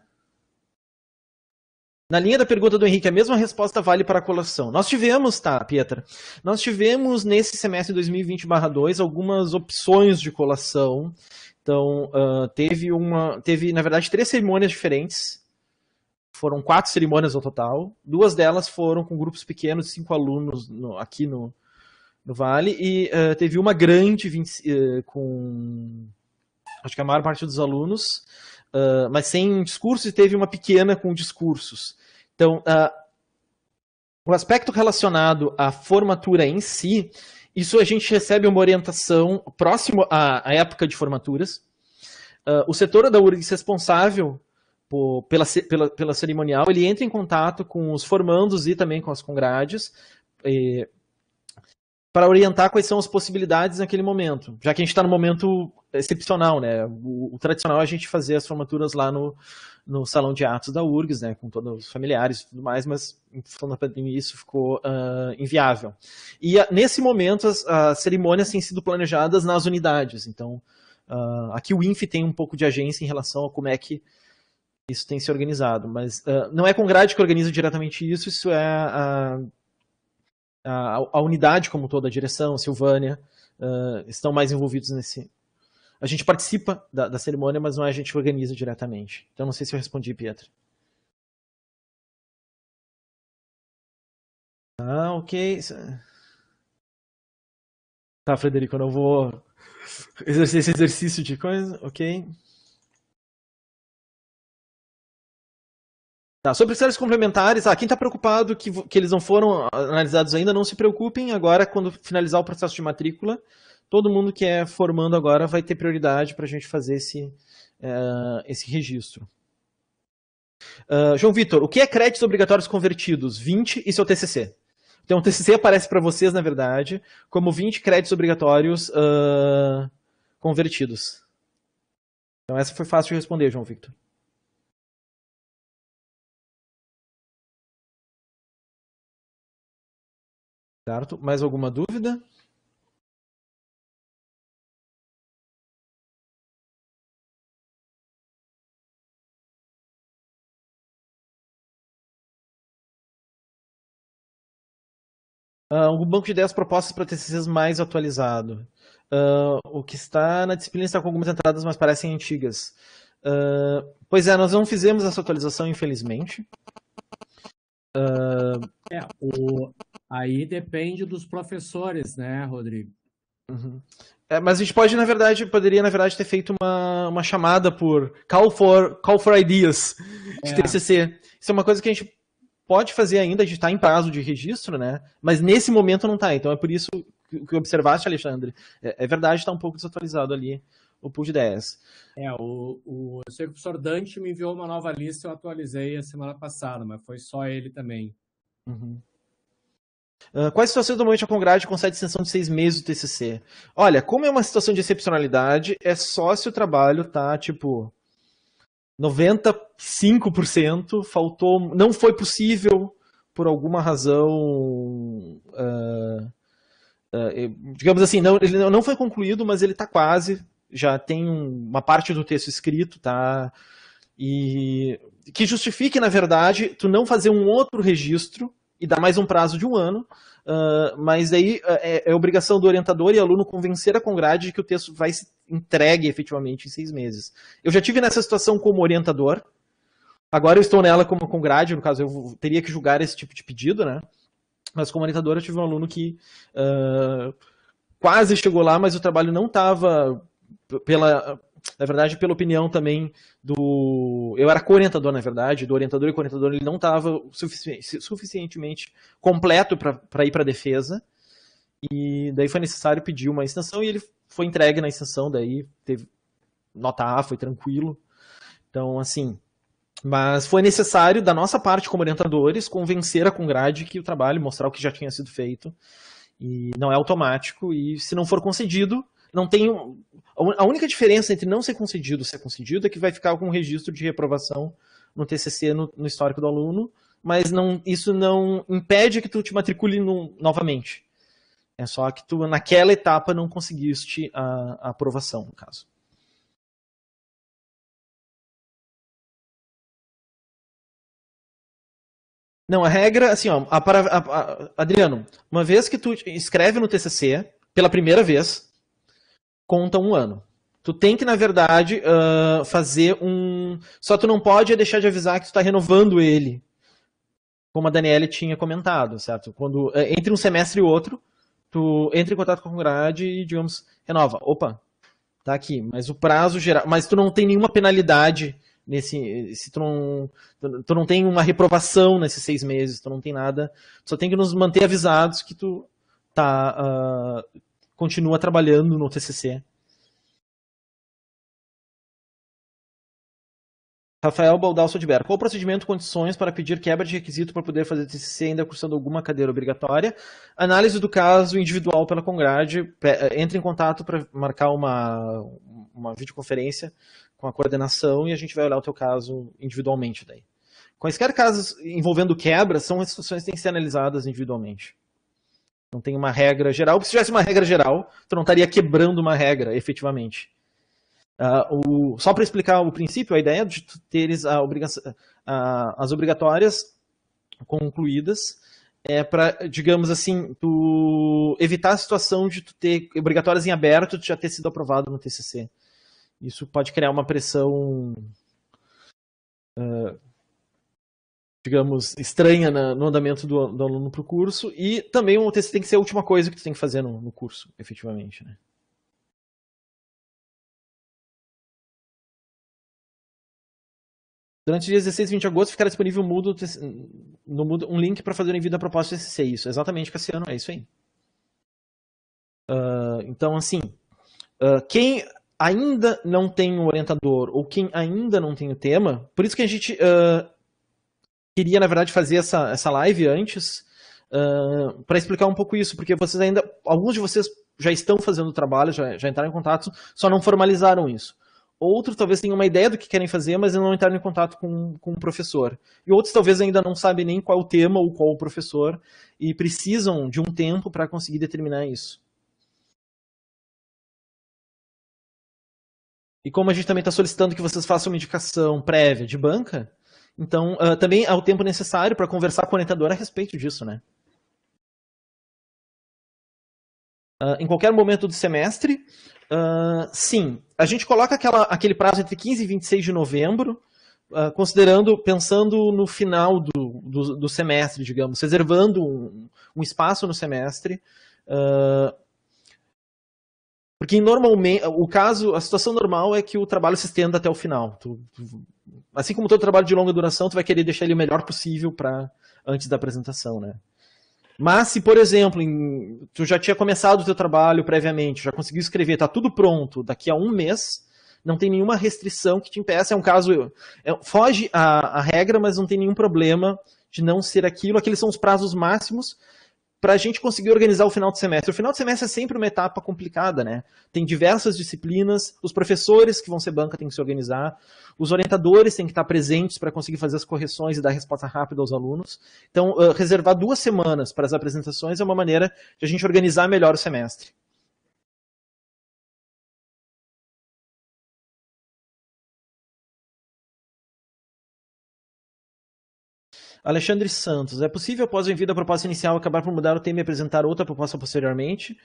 Na linha da pergunta do Henrique, a mesma resposta vale para a colação. Nós tivemos, tá, Pietra? Nós tivemos nesse semestre 2020/2 algumas opções de colação. Então, uh, teve uma, teve na verdade três cerimônias diferentes foram quatro cerimônias ao total. Duas delas foram com grupos pequenos, cinco alunos no, aqui no, no Vale. E uh, teve uma grande 20, uh, eh, com. Acho que a maior parte dos alunos, uh, mas sem discursos, e teve uma pequena com discursos. Então, o aspecto relacionado à formatura em si, isso a gente recebe uma orientação próximo à, à época de formaturas. Uh, o setor da URGS responsável Tipo, pela, pela, pela cerimonial, ele entra em contato com os formandos e também com as congrades para orientar quais são as possibilidades naquele momento, já que a gente está no momento excepcional, né? O, o, tradicional é a gente fazer as formaturas lá no, no salão de atos da URGS, né? Com todos os familiares e tudo mais, mas isso ficou uh, inviável. E a, ah, nesse momento as, as cerimônias têm sido planejadas nas unidades, então uh, aqui o INF tem um pouco de agência em relação a como é que isso tem se organizado. Mas uh, não é com grade que organiza diretamente isso, isso é a, a, a unidade como toda, a direção, a Silvânia, uh, estão mais envolvidos nesse. A gente participa da, da cerimônia, mas não é a gente organiza diretamente. Então não sei se eu respondi, Pietro. Ah, ok. Tá, Frederico, eu não vou. <laughs> Esse exercício de coisa, ok. Tá, sobre séries complementares, ah, quem está preocupado que, que eles não foram ah, analisados ainda, não se preocupem. Agora, quando finalizar o processo de matrícula, todo mundo que é formando agora vai ter prioridade para a gente fazer esse, eh, esse registro. Uh, João Vitor, o que é créditos obrigatórios convertidos? 20 e seu TCC. Então, o TCC aparece para vocês, na verdade, como 20 créditos obrigatórios uh, convertidos. Então, essa foi fácil de responder, João Victor. Certo? Mais alguma dúvida? Uh, um banco de ideias propostas para TCCs mais atualizado. Uh, o que está na disciplina está com algumas entradas, mas parecem antigas. Uh, pois é, nós não fizemos essa atualização, infelizmente. Uh, é, o, aí depende dos professores, né, Rodrigo? Uhum. É, mas a gente pode, na verdade, poderia, na verdade, ter feito uma, uma chamada por Call for, Call for Ideas de é. TCC. Isso é uma coisa que a gente pode fazer ainda, a gente está em prazo de registro, né? Mas nesse momento não está. Então é por isso que observaste, Alexandre. É, é verdade, está um pouco desatualizado ali o pude de 10. É, o, o, eu sei que o professor Dante me enviou uma nova lista, eu atualizei a semana passada, mas foi só ele também. Uhum. Uh, quais situações do momento a Congrade concede extensão de seis meses do TCC? Olha, como é uma situação de excepcionalidade, é só se o trabalho tá, tipo, 95%, faltou, não foi possível por alguma razão, uh, uh, digamos assim, não, ele não foi concluído, mas ele está quase, já tem uma parte do texto escrito, tá? E que justifique, na verdade, tu não fazer um outro registro e dar mais um prazo de um ano, uh, mas aí ah, é, é, obrigação do orientador e aluno convencer a Congrade de que o texto vai se entregue efetivamente em seis meses. Eu já tive nessa situação como orientador, agora eu estou nela como Congrade, no caso eu teria que julgar esse tipo de pedido, né? Mas como orientador eu tive um aluno que uh, quase chegou lá, mas o trabalho não estava pela, na verdade, pela opinião também do. Eu era co-orientador, na verdade, do orientador e co-orientador, ele não estava suficientemente suficientemente completo para ir para a defesa. E daí foi necessário pedir uma extensão e ele foi entregue na extensão, daí teve nota A, foi tranquilo. Então, assim. Mas foi necessário, da nossa parte como orientadores, convencer a Congrade que o trabalho, mostrar o que já tinha sido feito. E não é automático, e se não for concedido, não tem. Um, a única diferença entre não ser concedido e ser concedido é que vai ficar algum registro de reprovação no TCC, no, no histórico do aluno, mas não, isso não impede que tu te matricule no, novamente. É só que tu, naquela etapa, não conseguiste a, a aprovação, no caso. Não, a regra, assim, ó, a, a, Adriano, uma vez que tu escreve no TCC, pela primeira vez, conta um ano. Tu tem que, na verdade, uh, fazer um. Só tu não pode é deixar de avisar que tu está renovando ele. Como a Daniela tinha comentado, certo? Quando eh, Entre um semestre e outro, tu entra em contato com a grade e, digamos, renova. Opa, tá aqui. Mas o prazo geral. Mas tu não tem nenhuma penalidade nesse se tu não, tu não tem uma reprovação nesses seis meses tu não tem nada tu só tem que nos manter avisados que tu tá uh, continua trabalhando no TCC. Rafael Baldalso de Berco. Qual o procedimento, condições para pedir quebra de requisito para poder fazer TCC ainda cursando alguma cadeira obrigatória? Análise do caso individual pela Congrade. Eh, entre em contato para marcar uma, uma videoconferência com a coordenação e a gente vai olhar o teu caso individualmente daí. Quaisquer casos envolvendo quebra são as situações que têm que ser analisadas individualmente. Não tem uma regra geral. Se tivesse uma regra geral, tu não estaria quebrando uma regra, efetivamente. Uh, o, só para explicar o princípio, a ideia de tu teres a obriga a, as obrigatórias concluídas é para, digamos assim, tu evitar a situação de tu ter obrigatórias em aberto, tu já ter sido aprovado no TCC. Isso pode criar uma pressão uh, digamos, estranha na, no andamento do, do aluno para o curso. E também o TCC tem que ser a última coisa que você tem que fazer no, no curso, efetivamente. Né? Durante os dias 16 e 20 de agosto ficará disponível um, no mudo, um link para fazer o envio da proposta de TCC. Isso, exatamente, Cassiano, é isso aí. Uh, então, assim, uh, quem ainda não tem o orientador ou quem ainda não tem o tema, por isso que a gente uh, queria, na verdade, fazer essa, essa live antes uh, ah, para explicar um pouco isso, porque vocês ainda, alguns de vocês já estão fazendo o trabalho, já, já entraram em contato, só não formalizaram isso. Outros talvez tenham uma ideia do que querem fazer, mas não entraram em contato com, com o professor. E outros talvez ainda não sabem nem qual o tema ou qual o professor e precisam de um tempo para conseguir determinar isso. E como a gente também está solicitando que vocês façam uma indicação prévia de banca, então, uh, também há o tempo necessário para conversar com o orientador a respeito disso, né? Uh, em qualquer momento do semestre, uh, sim. A gente coloca aquela, aquele prazo entre 15 e 26 de novembro, considerando, pensando no final do, do, do semestre, digamos, reservando um, um, espaço no semestre uh, porque normalmente, o caso, a situação normal é que o trabalho se estenda até o final. Tu, tu, assim como todo trabalho de longa duração, tu vai querer deixar ele o melhor possível para antes da apresentação, né? Mas se, por exemplo, em, tu já tinha começado o teu trabalho previamente, já conseguiu escrever, tá tudo pronto, daqui a um mês, não tem nenhuma restrição que te impeça, é um caso, é, foge a, a regra, mas não tem nenhum problema de não ser aquilo, aqueles são os prazos máximos para a gente conseguir organizar o final de semestre. O final de semestre é sempre uma etapa complicada, né? Tem diversas disciplinas, os professores que vão ser banca têm que se organizar, os orientadores têm que estar presentes para conseguir fazer as correções e dar resposta rápida aos alunos. Então, reservar duas semanas para as apresentações é uma maneira de a gente organizar melhor o semestre. Alexandre Santos, é possível após o envio da proposta inicial acabar por mudar o tema e apresentar outra proposta posteriormente?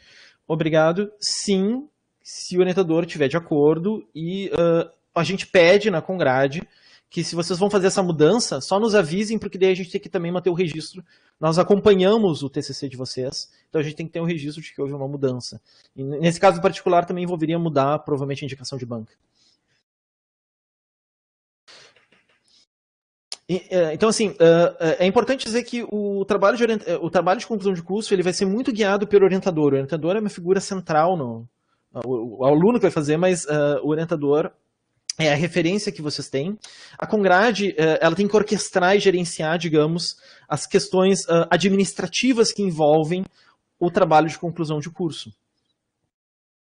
Obrigado. Sim, se o orientador tiver de acordo e uh, a gente pede na Congrade que se vocês vão fazer essa mudança, só nos avisem, porque daí a gente tem que também manter o registro. Nós acompanhamos o TCC de vocês, então a gente tem que ter um registro de que houve uma mudança. E nesse caso particular também envolveria mudar provavelmente a indicação de banca. Eh, então, assim, eh, eh, é importante dizer que o trabalho, de orient... o trabalho de conclusão de curso ele vai ser muito guiado pelo orientador. O orientador é uma figura central no. O aluno que vai fazer, mas o orientador é a referência que vocês têm. A Congrade, ela tem que orquestrar e gerenciar, digamos, as questões administrativas que envolvem o trabalho de conclusão de curso.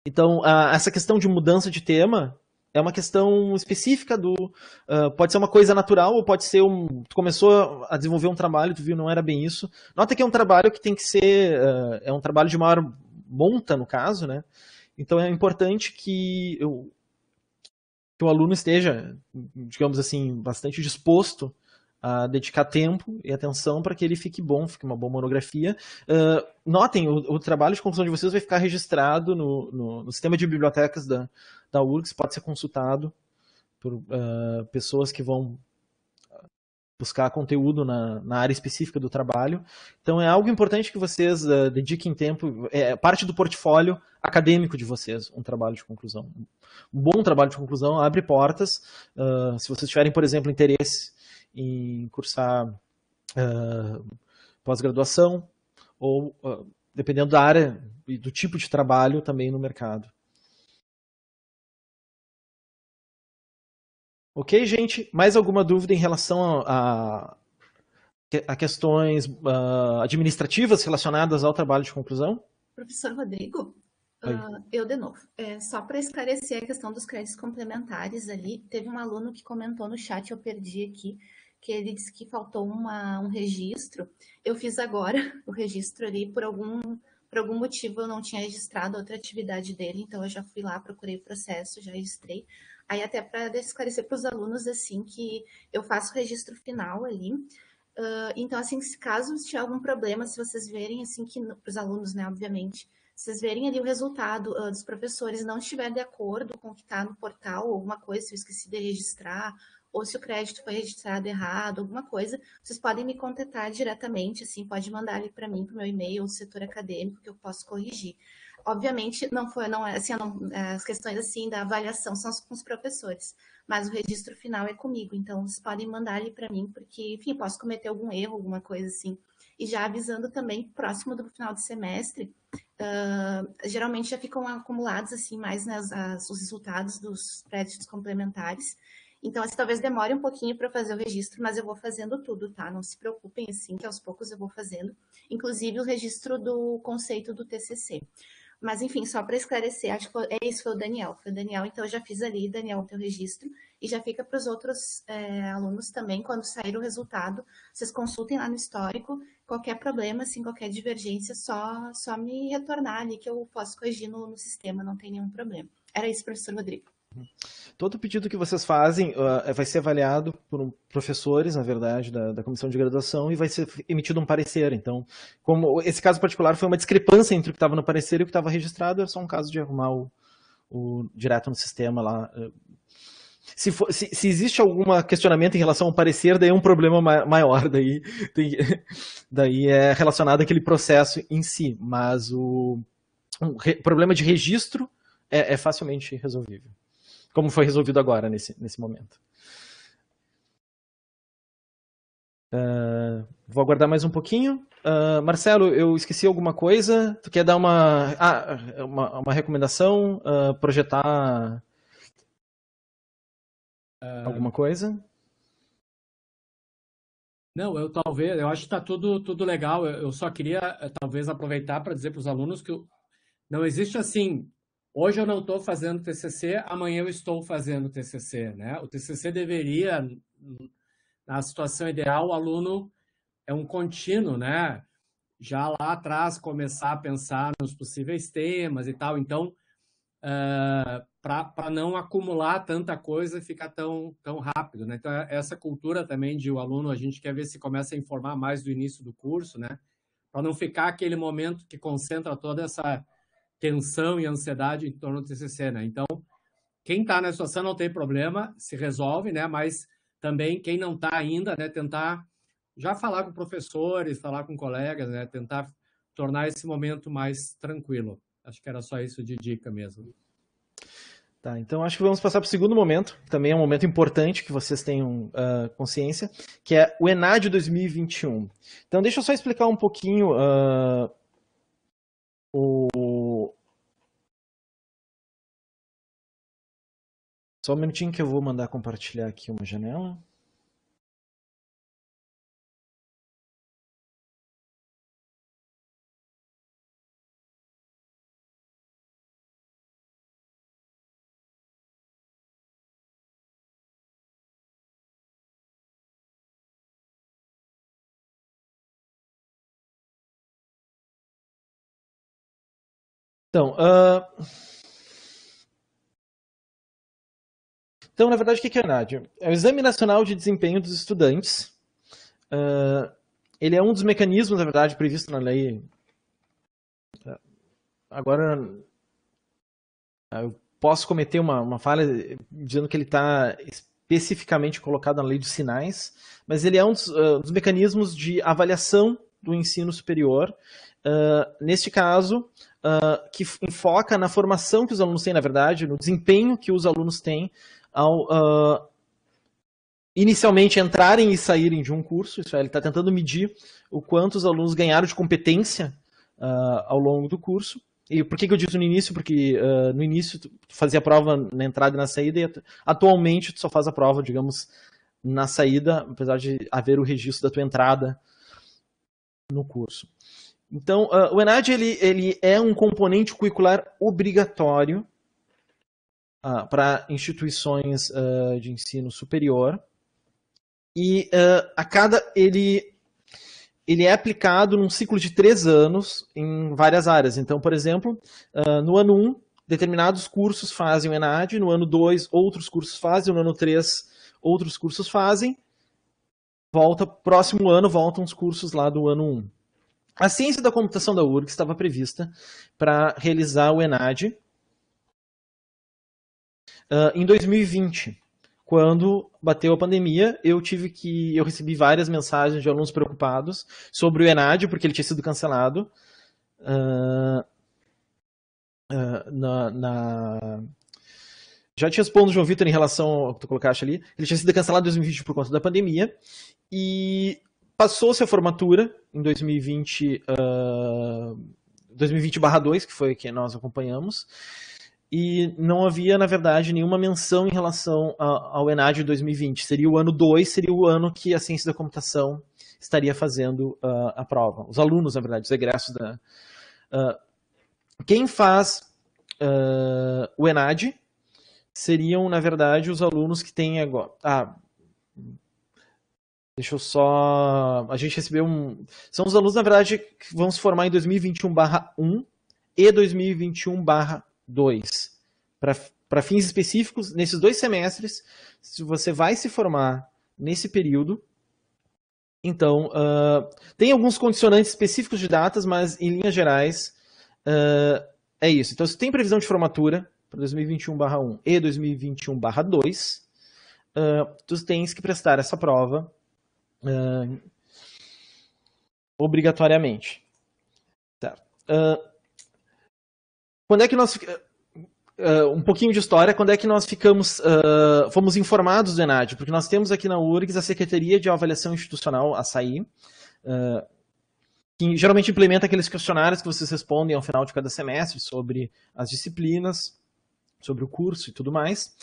Então, ah, essa questão de mudança de tema, é uma questão específica do. Uh, pode ser uma coisa natural ou pode ser um. Tu começou a desenvolver um trabalho, tu viu, não era bem isso. Nota que é um trabalho que tem que ser. Uh, é um trabalho de maior monta, no caso, né? Então é importante que, eu, que o aluno esteja, digamos assim, bastante disposto a dedicar tempo e atenção para que ele fique bom, fique uma boa monografia. Uh, notem, o, o, trabalho de conclusão de vocês vai ficar registrado no, no, no sistema de bibliotecas da, da URGS pode ser consultado por uh, pessoas que vão buscar conteúdo na, na, área específica do trabalho. Então é algo importante que vocês uh, dediquem tempo, é, é parte do portfólio acadêmico de vocês, um trabalho de conclusão. Um bom trabalho de conclusão abre portas. Uh, se vocês tiverem, por exemplo, interesse em cursar uh, pós-graduação ou dependendo da área e do tipo de trabalho também no mercado. Ok, gente? Mais alguma dúvida em relação a, a questões uh, administrativas relacionadas ao trabalho de conclusão? Professor Rodrigo, uh, eu de novo. É, só para esclarecer a questão dos créditos complementares ali, teve um aluno que comentou no chat, eu perdi aqui, que ele disse que faltou uma, um registro. Eu fiz agora <laughs> o registro ali, por algum, por algum motivo eu não tinha registrado outra atividade dele, então eu já fui lá, procurei o processo, já registrei. Aí até para esclarecer para os alunos assim que eu faço o registro final ali. Uh, então, assim, caso tiver algum problema, se vocês verem assim que os alunos, né, obviamente, se vocês verem ali o resultado uh, dos professores não estiver de acordo com o que está no portal, alguma coisa, se eu esqueci de registrar, ou se o crédito foi registrado errado, alguma coisa, vocês podem me contatar diretamente, assim, pode mandar ali para mim, para o meu e-mail, ou setor acadêmico, que eu posso corrigir obviamente, não foi, não é, assim, não, é, as questões assim da avaliação são com os professores, mas o registro final é comigo, então vocês podem mandar ali para mim, porque, enfim, posso cometer algum erro, alguma coisa assim. E já avisando também, próximo do final do semestre, uh, geralmente já ficam acumulados, assim, mais né, as, os resultados dos créditos complementares. Então, assim, talvez demore um pouquinho para fazer o registro, mas eu vou fazendo tudo, tá? Não se preocupem, assim, que aos poucos eu vou fazendo. Inclusive o registro do conceito do TCC. Mas, enfim, só para esclarecer, acho que foi, é isso, foi o Daniel. Foi o Daniel, então eu já fiz ali, Daniel, o teu registro, e já fica para os outros é, alunos também, quando sair o resultado, vocês consultem lá no histórico, qualquer problema, assim, qualquer divergência, só, só me retornar ali que eu posso corrigir no, no sistema, não tem nenhum problema. Era isso, professor Rodrigo. Todo pedido que vocês fazem uh, vai ser avaliado por um, professores, na verdade, da, da, comissão de graduação e vai ser emitido um parecer. Então, como esse caso particular foi uma discrepância entre o que estava no parecer e o que estava registrado, é só um caso de arrumar o, o direto no sistema lá. Ah. Se, for, se, se, existe algum questionamento em relação ao parecer, daí é um problema ma maior, daí, tem, <laughs> daí é relacionado àquele processo em si, mas o um, re, problema de registro é, é facilmente resolvível como foi resolvido agora nesse, nesse momento. Uh, vou aguardar mais um pouquinho. Uh, Marcelo, eu esqueci alguma coisa. Tu quer dar uma, ah, uma, uma, recomendação? Uh, projetar alguma coisa? Não, eu talvez, eu acho que está tudo, tudo legal. Eu, eu só queria eh, talvez aproveitar para dizer para os alunos que eu, não existe assim Hoje eu não estou fazendo TCC, amanhã eu estou fazendo TCC, né? O TCC deveria, na situação ideal, o aluno é um contínuo, né? Já lá atrás começar a pensar nos possíveis temas e tal. Então, uh, ah, para não acumular tanta coisa e ficar tão, tão rápido, né? Então, é essa cultura também de o aluno, a gente quer ver se começa a informar mais do início do curso, né? Para não ficar aquele momento que concentra toda essa tensão e ansiedade em torno do TCC, né? Então, quem está na situação não tem problema, se resolve, né? Mas também quem não está ainda, né? Tentar já falar com professores, falar com colegas, né? Tentar tornar esse momento mais tranquilo. Acho que era só isso de dica mesmo. Tá, então acho que vamos passar para o segundo momento, também é um momento importante que vocês tenham uh, consciência, que é o Enad 2021. Então deixa eu só explicar um pouquinho uh, o, Só um minutinho que eu vou mandar compartilhar aqui uma janela. Então, uh, Então, na verdade, o que é o NAD? É o Exame Nacional de Desempenho dos Estudantes. Uh, ele é um dos mecanismos, na verdade, previsto na lei. Ah, agora, ah, eu posso cometer uma, uma falha dizendo que ele está especificamente colocado na lei dos sinais, mas ele é um dos, uh, dos mecanismos de avaliação do ensino superior. Uh, neste caso, uh, que enfoca na formação que os alunos têm, na verdade, no desempenho que os alunos têm ao, uh, inicialmente entrarem e saírem de um curso, isso é, ele está tentando medir o quanto os alunos ganharam de competência uh, ao longo do curso. E por que, que eu disse no início? Porque uh, no início tu fazia a prova na entrada e na saída, e atualmente tu só faz a prova, digamos, na saída, apesar de haver o registro da tua entrada no curso. Então, uh, o ENAD ele, ele é um componente curricular obrigatório ah, para instituições uh, de ensino superior e uh, a cada ele ele é aplicado num ciclo de três anos em várias áreas. Então, por exemplo, uh, no ano 1, um, determinados cursos fazem o ENAD, no ano 2, outros cursos fazem, no ano 3, outros cursos fazem. Volta, próximo ano, voltam os cursos lá do ano 1. Um. A ciência da computação da URGS estava prevista para realizar o ENAD, Uh, em 2020, quando bateu a pandemia, eu tive que eu recebi várias mensagens de alunos preocupados sobre o Enad, porque ele tinha sido cancelado uh, uh, na, na, já te respondo, João Vitor, em relação ao que tu colocaste ali. Ele tinha sido cancelado em 2020 por conta da pandemia. E passou-se a formatura em 2020, uh, 2020 2, que foi que nós acompanhamos e não havia, na verdade, nenhuma menção em relação ao ENAD 2020. Seria o ano 2, seria o ano que a ciência da computação estaria fazendo uh, a prova. Os alunos, na verdade, os egressos da... Uh, quem faz uh, o ENAD seriam, na verdade, os alunos que têm agora... Ah, Deixa eu só. A gente recebeu um. São os alunos, na verdade, que vão se formar em 2021-1 e 2021-1 dois para fins específicos, nesses dois semestres, se você vai se formar nesse período, então, uh, tem alguns condicionantes específicos de datas, mas em linhas gerais uh, é isso. Então, se tem previsão de formatura para 2021-1 e 2021-2, uh, ah, tu tens que prestar essa prova uh, obrigatoriamente. Quando é que nós. Uh, um pouquinho de história, quando é que nós ficamos, uh, fomos informados do Enad? Porque nós temos aqui na URGS a Secretaria de Avaliação Institucional, a SAI, uh, eh, que geralmente implementa aqueles questionários que vocês respondem ao final de cada semestre sobre as disciplinas, sobre o curso e tudo mais.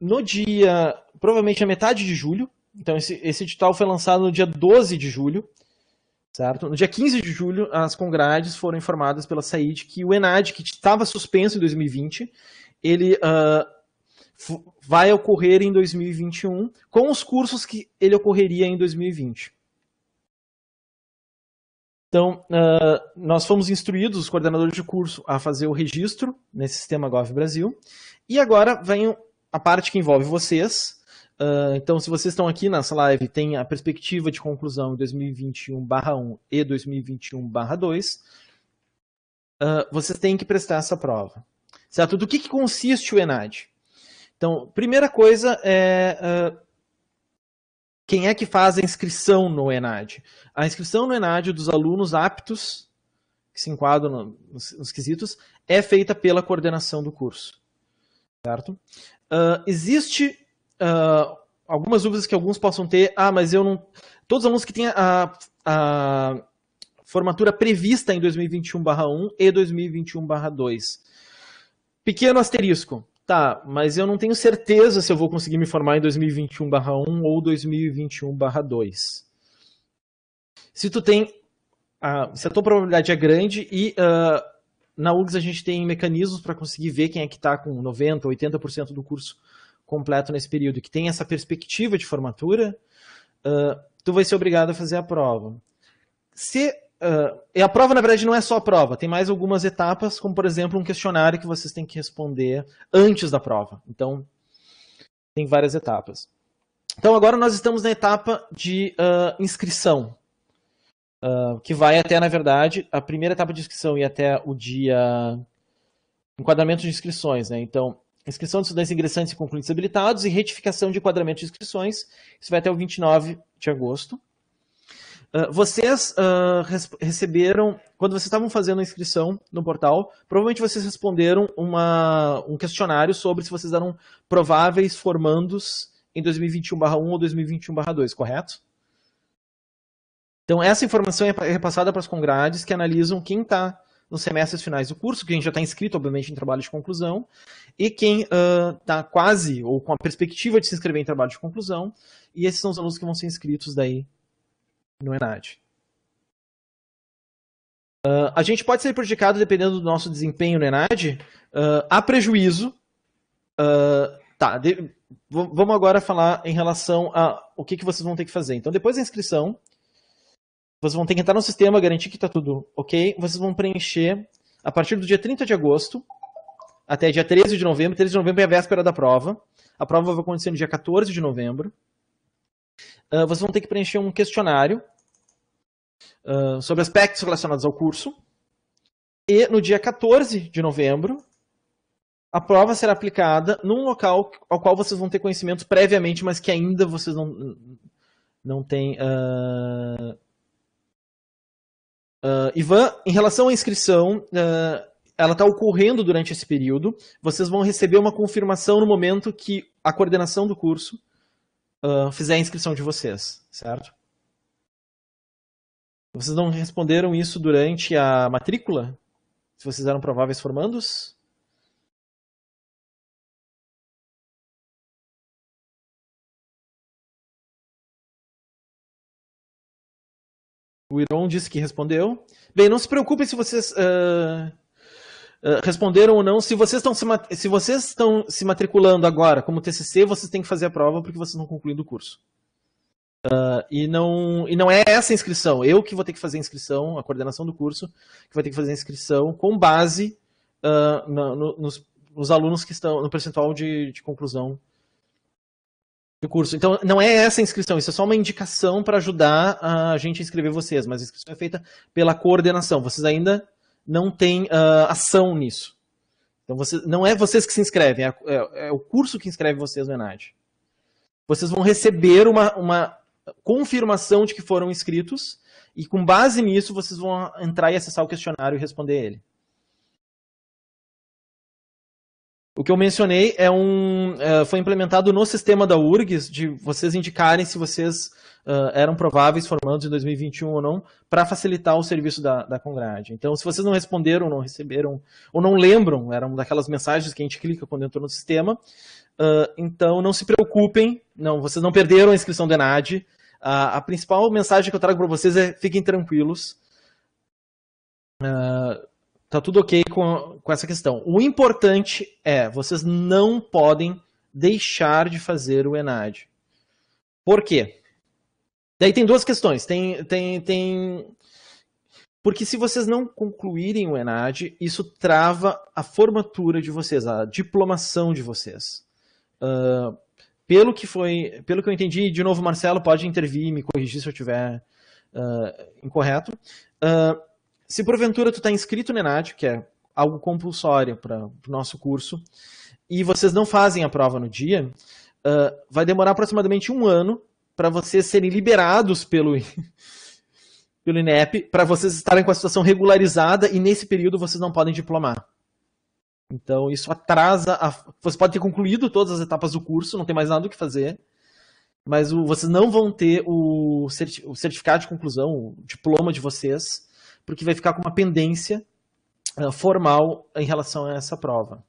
no dia, provavelmente a metade de julho, então esse, esse edital foi lançado no dia 12 de julho, certo? No dia 15 de julho, as Congrades foram informadas pela SAID que o ENAD, que estava suspenso em 2020, ele uh, vai ocorrer em 2021, com os cursos que ele ocorreria em 2020. Então, uh, nós fomos instruídos, os coordenadores de curso, a fazer o registro nesse sistema Gov Brasil. E agora vem a parte que envolve vocês, Uh, então, se vocês estão aqui nessa live, tem a perspectiva de conclusão 2021-1 e 2021-2. Uh, ah, vocês têm que prestar essa prova. Certo? Do que, que consiste o ENAD? Então, primeira coisa é uh, quem é que faz a inscrição no ENAD? A inscrição no ENAD dos alunos aptos, que se enquadram nos, nos quesitos, é feita pela coordenação do curso. Certo? Uh, existe uh, algumas dúvidas que alguns possam ter. Ah, mas eu não. Todos os alunos que têm a, a formatura prevista em 2021/1 e 2021/2. Pequeno asterisco. Tá, mas eu não tenho certeza se eu vou conseguir me formar em 2021/1 ou 2021/2. Se tu tem, uh, se a tua probabilidade é grande e uh, na UGS a gente tem mecanismos para conseguir ver quem é que está com 90, 80% do curso completo nesse período, que tem essa perspectiva de formatura, uh, tu vai ser obrigado a fazer a prova. Se uh, e a prova na verdade não é só a prova, tem mais algumas etapas, como por exemplo um questionário que vocês têm que responder antes da prova. Então tem várias etapas. Então agora nós estamos na etapa de uh, inscrição, uh, que vai até na verdade a primeira etapa de inscrição e até o dia enquadramento de inscrições, né? Então inscrição de estudantes ingressantes e concluintes habilitados e retificação de enquadramento de inscrições. Isso vai até o 29 de agosto. Uh, vocês uh, receberam, quando vocês estavam fazendo a inscrição no portal, provavelmente vocês responderam uma, um questionário sobre se vocês eram prováveis formandos em 2021-1 ou 2021-2, correto? Então, essa informação é repassada para as congrades que analisam quem está nos semestres finais do curso, quem já está inscrito, obviamente, em trabalho de conclusão, e quem está uh, quase ou com a perspectiva de se inscrever em trabalho de conclusão, e esses são os alunos que vão ser inscritos daí no ENAD. Uh, a gente pode ser prejudicado dependendo do nosso desempenho no ENAD. Uh, há prejuízo. Uh, tá, de, vamos agora falar em relação a o que, que vocês vão ter que fazer. Então, depois da inscrição, vocês vão ter que entrar no sistema, garantir que está tudo ok. Vocês vão preencher a partir do dia 30 de agosto até dia 13 de novembro. 13 de novembro é a véspera da prova. A prova vai acontecer no dia 14 de novembro. Uh, vocês vão ter que preencher um questionário uh, sobre aspectos relacionados ao curso. E no dia 14 de novembro, a prova será aplicada num local ao qual vocês vão ter conhecimentos previamente, mas que ainda vocês não, não têm. Uh, Uh, Ivan, em relação à inscrição, uh, ela está ocorrendo durante esse período. Vocês vão receber uma confirmação no momento que a coordenação do curso uh, fizer a inscrição de vocês, certo? Vocês não responderam isso durante a matrícula? Se vocês eram prováveis formandos? O Iron disse que respondeu. Bem, não se preocupem se vocês uh, uh, responderam ou não. Se vocês, estão se, se se matriculando agora como TCC, vocês têm que fazer a prova porque vocês estão concluindo o curso. Uh, e, não, e não é essa a inscrição. Eu que vou ter que fazer a inscrição, a coordenação do curso, que vai ter que fazer a inscrição com base na, no, nos, nos, alunos que estão no percentual de, de conclusão curso. Então, não é essa a inscrição, isso é só uma indicação para ajudar a gente a inscrever vocês, mas a inscrição é feita pela coordenação. Vocês ainda não têm uh, ação nisso. Então, vocês, não é vocês que se inscrevem, é, é, é o curso que inscreve vocês no ENAD. Vocês vão receber uma, uma confirmação de que foram inscritos, e com base nisso, vocês vão entrar e acessar o questionário e responder ele. O que eu mencionei é um, é, foi implementado no sistema da URGS, de vocês indicarem se vocês uh, eram prováveis formandos em 2021 ou não, para facilitar o serviço da, da Congrade. Então, se vocês não responderam, não receberam, ou não lembram, eram daquelas mensagens que a gente clica quando entrou no sistema, uh, então não se preocupem, não, vocês não perderam a inscrição do ENAD. a principal mensagem que eu trago para vocês é fiquem tranquilos. Uh, Tá tudo ok com, com essa questão. O importante é, vocês não podem deixar de fazer o ENAD. Por quê? Daí tem duas questões. Tem, tem, tem... Porque se vocês não concluírem o ENAD, isso trava a formatura de vocês, a diplomação de vocês. Uh, pelo que foi, pelo que eu entendi, de novo, Marcelo pode intervir e me corrigir se eu estiver uh, ah, incorreto. Uh, se porventura tu está inscrito no ENAD, que é algo compulsório para o nosso curso, e vocês não fazem a prova no dia, uh, vai demorar aproximadamente um ano para vocês serem liberados pelo, <laughs> pelo INEP, para vocês estarem com a situação regularizada e nesse período vocês não podem diplomar. Então isso atrasa. A... Você pode ter concluído todas as etapas do curso, não tem mais nada o que fazer, mas o... vocês não vão ter o, certi... o certificado de conclusão, o diploma de vocês porque vai ficar com uma pendência uh, formal em relação a essa prova.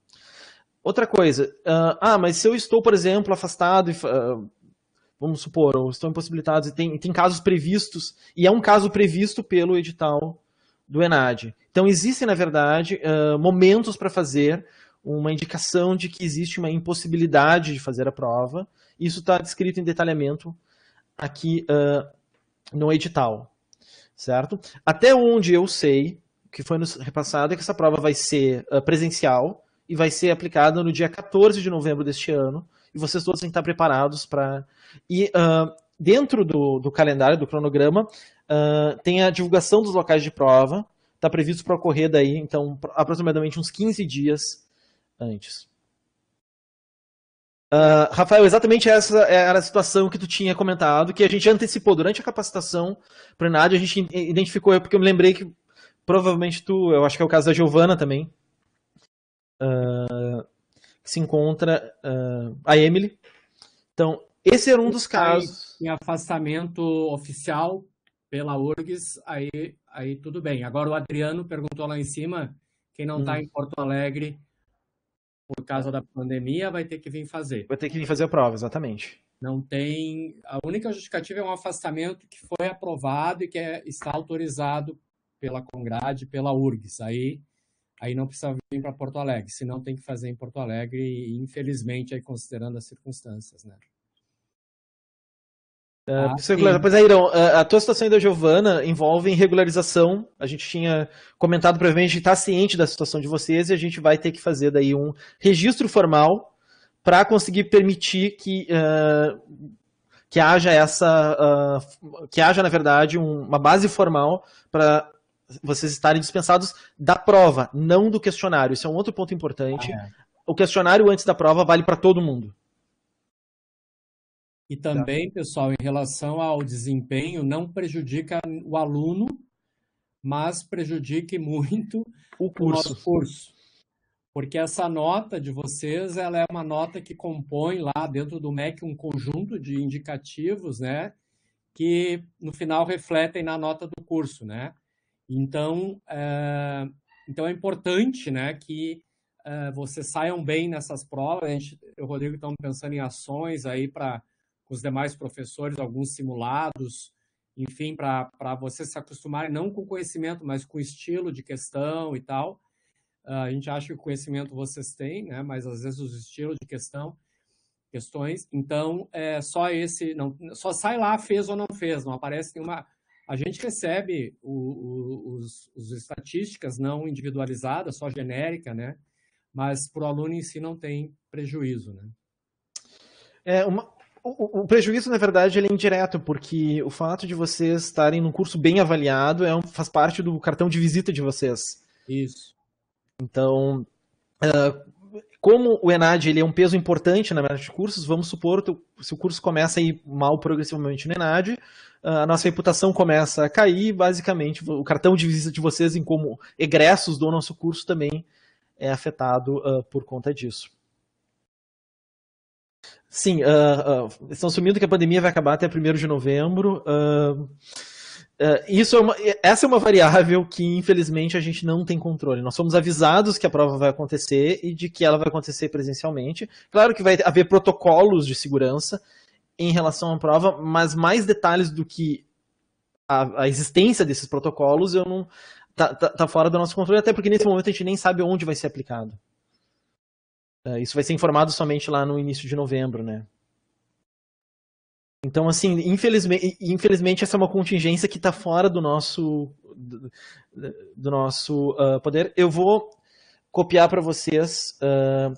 Outra coisa, uh, ah, mas se eu estou, por exemplo, afastado, uh, vamos supor, ou estou impossibilitado, e tem, tem casos previstos, e é um caso previsto pelo edital do ENAD. Então, existem, na verdade, momentos para fazer uma indicação de que existe uma impossibilidade de fazer a prova. Isso está descrito em detalhamento aqui no edital certo? Até onde eu sei, que foi repassado, é que essa prova vai ser uh, presencial e vai ser aplicada no dia 14 de novembro deste ano. E vocês todos têm que estar preparados para. E uh, dentro do, do, calendário, do cronograma, uh, tem a divulgação dos locais de prova. Está previsto para ocorrer daí, então, aproximadamente uns 15 dias antes. Uh, Rafael, exatamente essa era a situação que tu tinha comentado, que a gente antecipou durante a capacitação para o a gente identificou, porque eu me lembrei que provavelmente tu, eu acho que é o caso da Giovana também, uh, que se encontra uh, a Emily. Então, esse era um dos casos. Em afastamento oficial pela URGS, aí, aí tudo bem. Agora o Adriano perguntou lá em cima, quem não está hum. em Porto Alegre por causa da pandemia, vai ter que vir fazer. Vai ter que vir fazer a prova, exatamente. Não tem. A única justificativa é um afastamento que foi aprovado e que é, está autorizado pela Congrade, pela URGS. Aí, aí não precisa vir para Porto Alegre, senão tem que fazer em Porto Alegre, infelizmente, aí considerando as circunstâncias, né? Ah, ah pois é, Irão, a, tua situação e da Giovana envolve regularização. A gente tinha comentado previamente, a gente está ciente da situação de vocês e a gente vai ter que fazer daí um registro formal para conseguir permitir que, uh, que haja essa. Uh, que haja, na verdade, um, uma base formal para vocês estarem dispensados da prova, não do questionário. Isso é um outro ponto importante. Ah, é. O questionário antes da prova vale para todo mundo. E também, pessoal, em relação ao desempenho, não prejudica o aluno, mas prejudique muito o curso. O curso. Porque essa nota de vocês, ela é uma nota que compõe lá dentro do MEC um conjunto de indicativos, né? Que no final refletem na nota do curso, né? Então, é, então é importante, né, que é, vocês saiam bem nessas provas. A gente, eu e o Rodrigo estamos pensando em ações aí para com os demais professores, alguns simulados, enfim, para você se acostumar, não com conhecimento, mas com estilo de questão e tal. Uh, a gente acha que o conhecimento vocês têm, né? mas às vezes os estilos de questão, questões. Então, é só esse, não, só sai lá, fez ou não fez, não aparece nenhuma. A gente recebe o, o, os, os estatísticas não individualizadas, só genérica, né? mas para o aluno em si não tem prejuízo. Né? É uma, o, o, prejuízo, na verdade, ele é indireto, porque o fato de vocês estarem num curso bem avaliado é um, faz parte do cartão de visita de vocês. Isso. Então, uh, como o ENAD ele é um peso importante na média de cursos, vamos supor que se o curso começa a ir mal progressivamente no ENAD, uh, a nossa reputação começa a cair, basicamente o cartão de visita de vocês em como egressos do nosso curso também é afetado uh, por conta disso. Sim, uh, uh, estão assumindo que a pandemia vai acabar até 1 de novembro. Uh, isso é uma, essa é uma variável que, infelizmente, a gente não tem controle. Nós somos avisados que a prova vai acontecer e de que ela vai acontecer presencialmente. Claro que vai haver protocolos de segurança em relação à prova, mas mais detalhes do que a, a existência desses protocolos eu não tá, tá, tá fora do nosso controle, até porque nesse momento a gente nem sabe onde vai ser aplicado. Ah, isso vai ser informado somente lá no início de novembro, né? Então, assim, infelizmente, infelizmente essa é uma contingência que está fora do nosso, do, do nosso uh, poder. Eu vou copiar para vocês. Uh...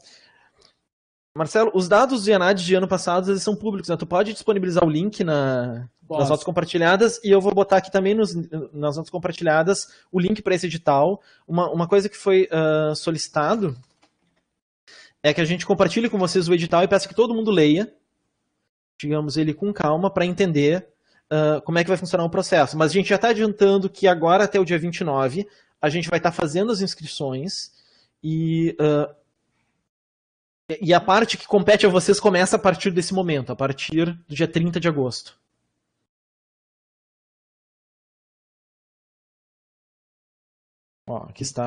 Marcelo, os dados do Ianad de ano passado eles são públicos, né? Tu pode disponibilizar o link na, nas notas compartilhadas e eu vou botar aqui também nos, nas notas compartilhadas o link para esse edital. Uma, uma coisa que foi uh, solicitado é que a gente compartilhe com vocês o edital e peça que todo mundo leia, digamos, ele com calma para entender uh, como é que vai funcionar o processo. Mas a gente já está adiantando que agora até o dia 29 a gente vai estar tá fazendo as inscrições e, uh, e a parte que compete a vocês começa a partir desse momento, a partir do dia 30 de agosto. Ó, aqui está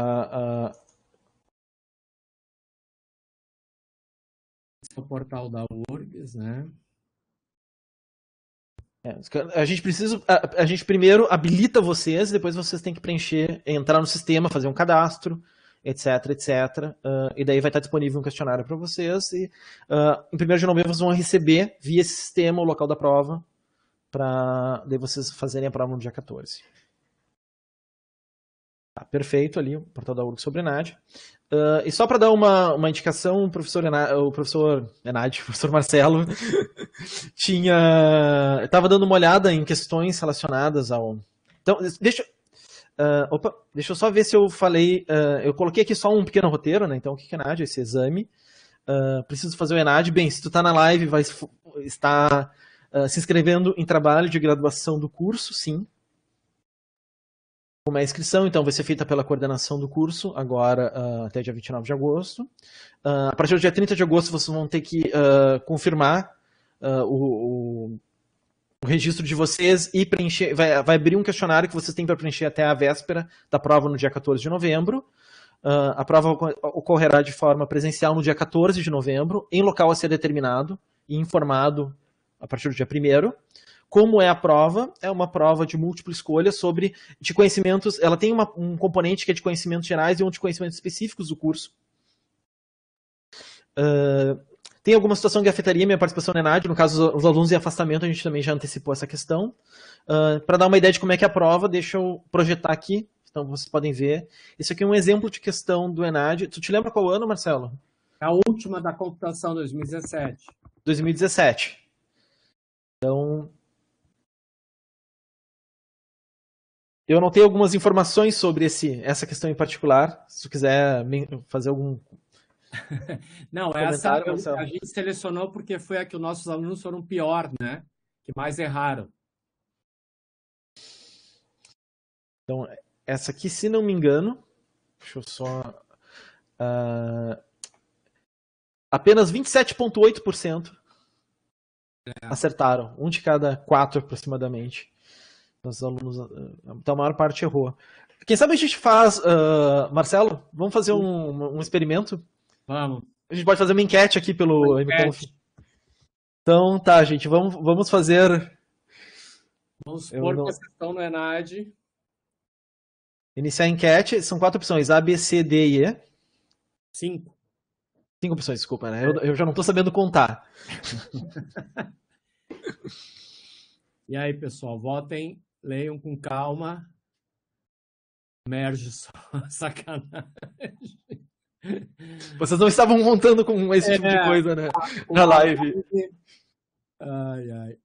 ah, acesso o portal da URGS, né? É, a gente precisa. A, a, gente primeiro habilita vocês, depois vocês têm que preencher, entrar no sistema, fazer um cadastro, etc, etc. Uh, e daí vai estar disponível um questionário para vocês. E uh, em primeiro de novembro vocês vão receber via esse sistema o local da prova, para daí vocês fazerem a prova no dia 14. Tá, perfeito ali, o portal da URG sobre NAD. Uh, e só para dar uma, uma indicação, o professor, Ena, o professor Enad, <laughs> o professor Marcelo, <laughs> tinha. estava dando uma olhada em questões relacionadas ao. Então, deixa. Uh, opa, deixa eu só ver se eu falei. Uh, eu coloquei aqui só um pequeno roteiro, né? Então, o que é Enad? Esse exame. preciso fazer o Enad. Bem, se tu está na live, vai estar se inscrevendo em trabalho de graduação do curso, sim. Como a inscrição, então, vai ser feita pela coordenação do curso, agora uh, até dia 29 de agosto. Uh, a partir do dia 30 de agosto, vocês vão ter que uh, confirmar o, o, o, registro de vocês e preencher. Vai, vai, abrir um questionário que vocês têm para preencher até a véspera da prova no dia 14 de novembro. a prova ocorrerá de forma presencial no dia 14 de novembro, em local a ser determinado e informado a partir do dia 1 como é a prova? É uma prova de múltipla escolha sobre de conhecimentos. Ela tem uma, um componente que é de conhecimentos gerais e um de conhecimentos específicos do curso. Uh, tem alguma situação que afetaria minha participação na ENAD, no caso os alunos em afastamento, a gente também já antecipou essa questão. Uh, ah, Para dar uma ideia de como é que é a prova, deixa eu projetar aqui, então vocês podem ver. Esse aqui é um exemplo de questão do ENAD. Tu te lembra qual ano, Marcelo? A última da computação, 2017. 2017. Então, Eu não tenho algumas informações sobre esse, essa questão em particular. Se quiser fazer algum. <laughs> não, é essa eu, a gente selecionou porque foi a que os nossos alunos foram pior, né? Que mais erraram. Então, essa aqui, se não me engano, deixa eu só. Uh, apenas 27,8% é. acertaram. Um de cada quatro aproximadamente. Os alunos, eh, então a maior parte errou. Quem sabe a gente faz, uh, Marcelo, vamos fazer um, um, experimento? Vamos. A gente pode fazer uma enquete aqui pelo MConf. Então tá, gente, vamos, vamos fazer. Vamos supor não... que a questão não é Iniciar a enquete, são quatro opções: A, B, C, D e E. Cinco. Cinco opções, desculpa, né? Eu, eu já não estou sabendo contar. <laughs> e aí, pessoal, votem Leiam com calma. Merge só. <laughs> Sacanagem. Vocês não estavam montando com esse é, tipo de é, coisa, né? Na live. Ai, ai.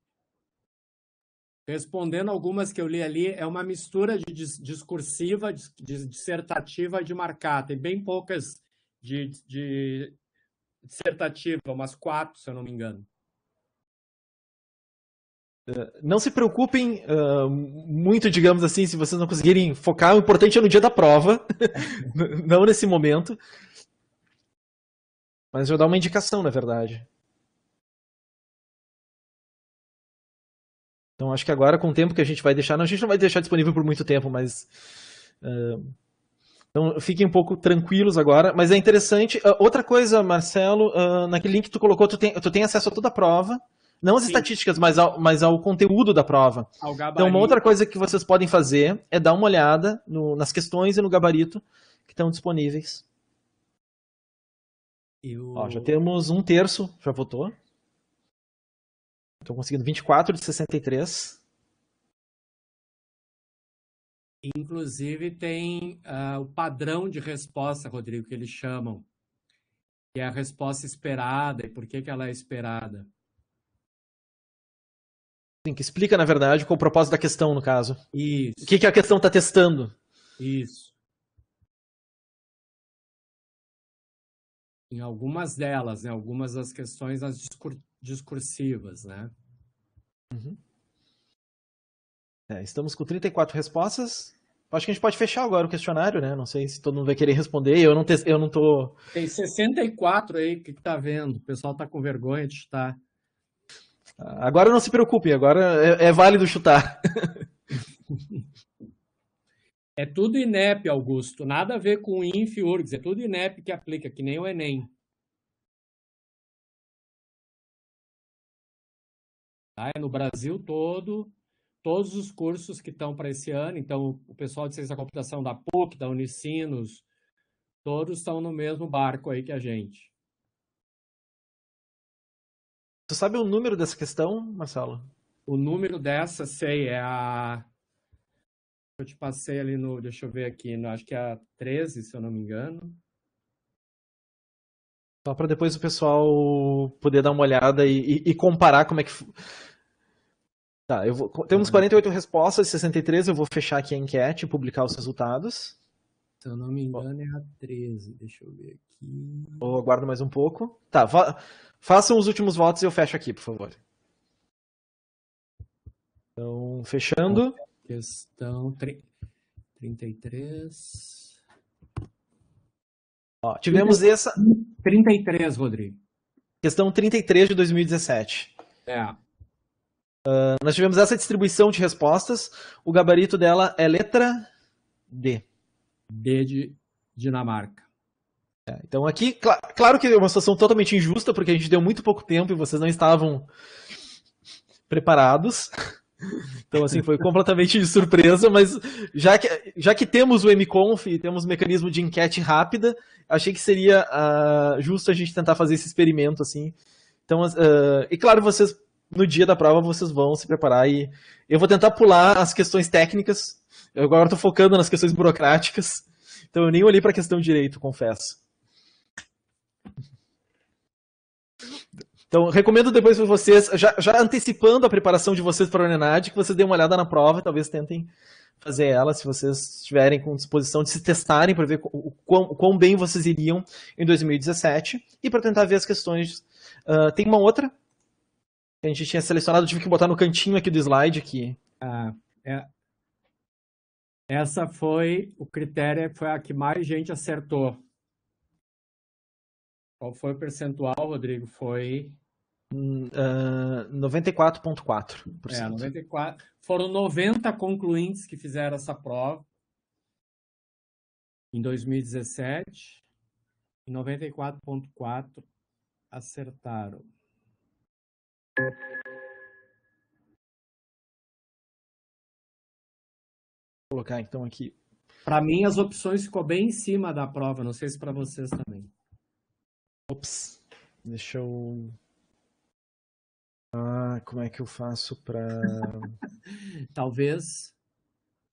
Respondendo algumas que eu li ali, é uma mistura de discursiva, de dissertativa e de marcar. Tem bem poucas de, de dissertativa, umas quatro, se eu não me engano. Eh, não se preocupem uh, muito, digamos assim, se vocês não conseguirem focar. O importante é no dia da prova, <laughs> não nesse momento. Mas eu vou dar uma indicação, na verdade. Então acho que agora, com o tempo que a gente vai deixar, não, a gente não vai deixar disponível por muito tempo, mas. Uh, então fiquem um pouco tranquilos agora. Mas é interessante. Uh, outra coisa, Marcelo, naquele link que tu colocou, tu tem, tu tem acesso a toda a prova. Não as Sim. estatísticas, mas ao, mas ao conteúdo da prova. Então, uma outra coisa que vocês podem fazer é dar uma olhada no, nas questões e no gabarito que estão disponíveis. Eu... Ó, já temos um terço, já votou. Estou conseguindo 24 de 63. Inclusive tem uh, o padrão de resposta, Rodrigo, que eles chamam, que é a resposta esperada e por que, que ela é esperada. Sim, que explica, na verdade, qual o propósito da questão, no caso. Isso. O que, que a questão está testando. Isso. Em algumas delas, em Algumas das questões as discur discursivas, né? Uhum. É, estamos com 34 respostas. Acho que a gente pode fechar agora o questionário, né? Não sei se todo mundo vai querer responder. Eu não, te... eu não tô. Tem 64 aí que tá vendo. O pessoal tá com vergonha de estar. Agora não se preocupe, agora é, é válido chutar. é tudo INEP, Augusto. Nada a ver com INF URGS. É tudo INEP que aplica, que nem o Enem. Tá? É no Brasil todo, todos os cursos que estão para esse ano. Então, o pessoal de ciência da computação da PUC, da Unicinos, todos estão no mesmo barco aí que a gente. Tu sabe o número dessa questão, Marcelo? O número dessa, sei, é a. Eu te passei ali no. Deixa eu ver aqui, no, acho que é a 13, se eu não me engano. Só para depois o pessoal poder dar uma olhada e, e, e comparar como é que. Tá, eu vou... temos 48 uhum. respostas e 63. Eu vou fechar aqui a enquete e publicar os resultados. Se eu não me engano, é a 13. Deixa eu ver aqui. Ou oh, aguardo mais um pouco. Tá, fa façam os últimos votos e eu fecho aqui, por favor. Então, fechando. Questão 33. Ó, tivemos 33, essa. 33, Rodrigo. Questão 33 de 2017. É. Uh, nós tivemos essa distribuição de respostas. O gabarito dela é letra D. B de Dinamarca. É, então aqui, cl claro que é uma situação totalmente injusta, porque a gente deu muito pouco tempo e vocês não estavam preparados. <laughs> Então, assim, foi completamente de surpresa, mas já que, já que temos o MConf e temos o mecanismo de enquete rápida, achei que seria uh, justo a gente tentar fazer esse experimento, assim. Então, uh, e claro, vocês, no dia da prova, vocês vão se preparar e eu vou tentar pular as questões técnicas, eu agora estou focando nas questões burocráticas, então eu nem olhei para a questão de direito, confesso. Então, recomendo depois para vocês, já, já, antecipando a preparação de vocês para o Nenad, que vocês deem uma olhada na prova, talvez tentem fazer ela, se vocês estiverem com disposição de se testarem para ver o quão, o quão, bem vocês iriam em 2017 e para tentar ver as questões. Uh, tem uma outra que a gente tinha selecionado, tive que botar no cantinho aqui do slide. aqui. Ah, é, essa foi o critério, foi a que mais gente acertou. Qual foi o percentual, Rodrigo? Foi Uh, hum, ah, 94,4%. É, 94. Foram 90 concluintes que fizeram essa prova em 2017 e 94,4% acertaram. colocar então aqui. Para mim, as opções ficou bem em cima da prova. Não sei se para vocês também. Ops, deixa eu. Ah, como é que eu faço para? <laughs> Talvez.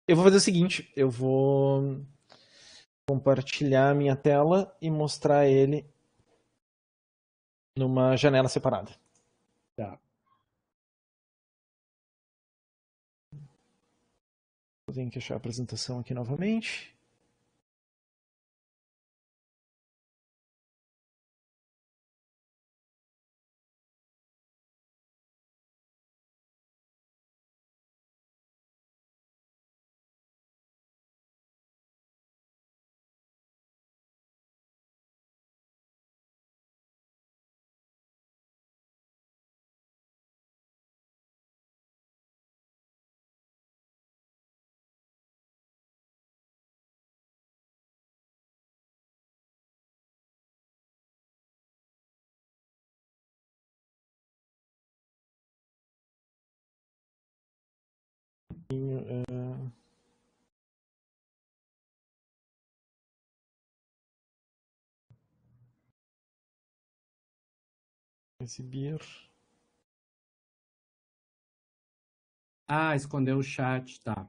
Eu vou fazer o seguinte. Eu vou compartilhar minha tela e mostrar ele numa janela separada. Vou achar a apresentação aqui novamente. É... Exibir. Ah, escondeu o chat, tá.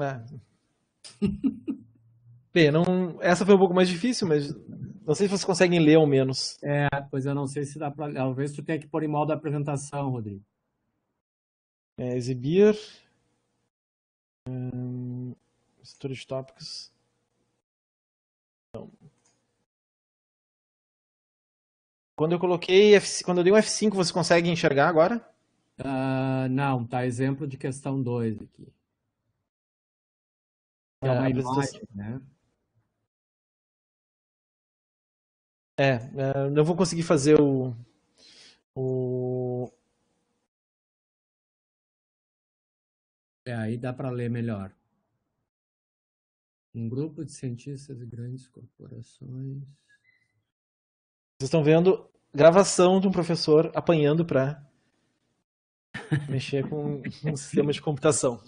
É. <laughs> Bem, não... essa foi um pouco mais difícil, mas não sei se vocês conseguem ler ao menos. É, pois eu não sei se dá pra. Talvez tu tenha que pôr em modo da apresentação, Rodrigo. É, exibir um, storage topics. Então, quando eu coloquei, F... quando eu dei um F5, você consegue enxergar agora? Uh, não, tá exemplo de questão 2 aqui. É uma então, imagem, né? É, é eu não vou conseguir fazer o, o É, aí dá para ler melhor. Um grupo de cientistas e grandes corporações. Vocês estão vendo gravação de um professor apanhando para <laughs> mexer com um sistema de computação.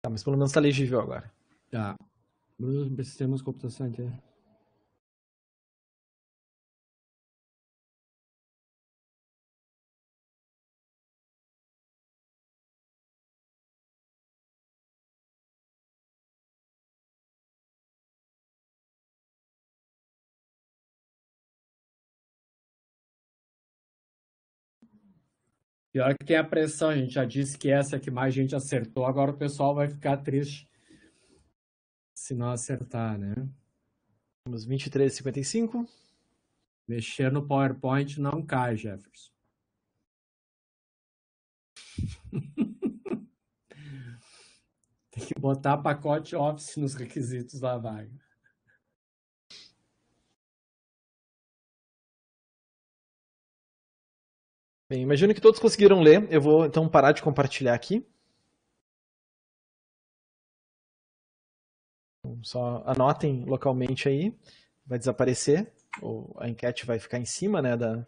Tá, mas pelo menos está legível agora. Tá. Grupos de sistemas de computação inteira. Pior que tem a pressão, a gente já disse que essa é que mais gente acertou, agora o pessoal vai ficar triste se não acertar, né? Temos 23,55. Mexer no PowerPoint não cai, Jefferson. <laughs> tem que botar pacote Office nos requisitos da vaga. Bem, imagino que todos conseguiram ler. Eu vou então parar de compartilhar aqui. Só anotem localmente aí. Vai desaparecer. Ou a enquete vai ficar em cima, né? Da...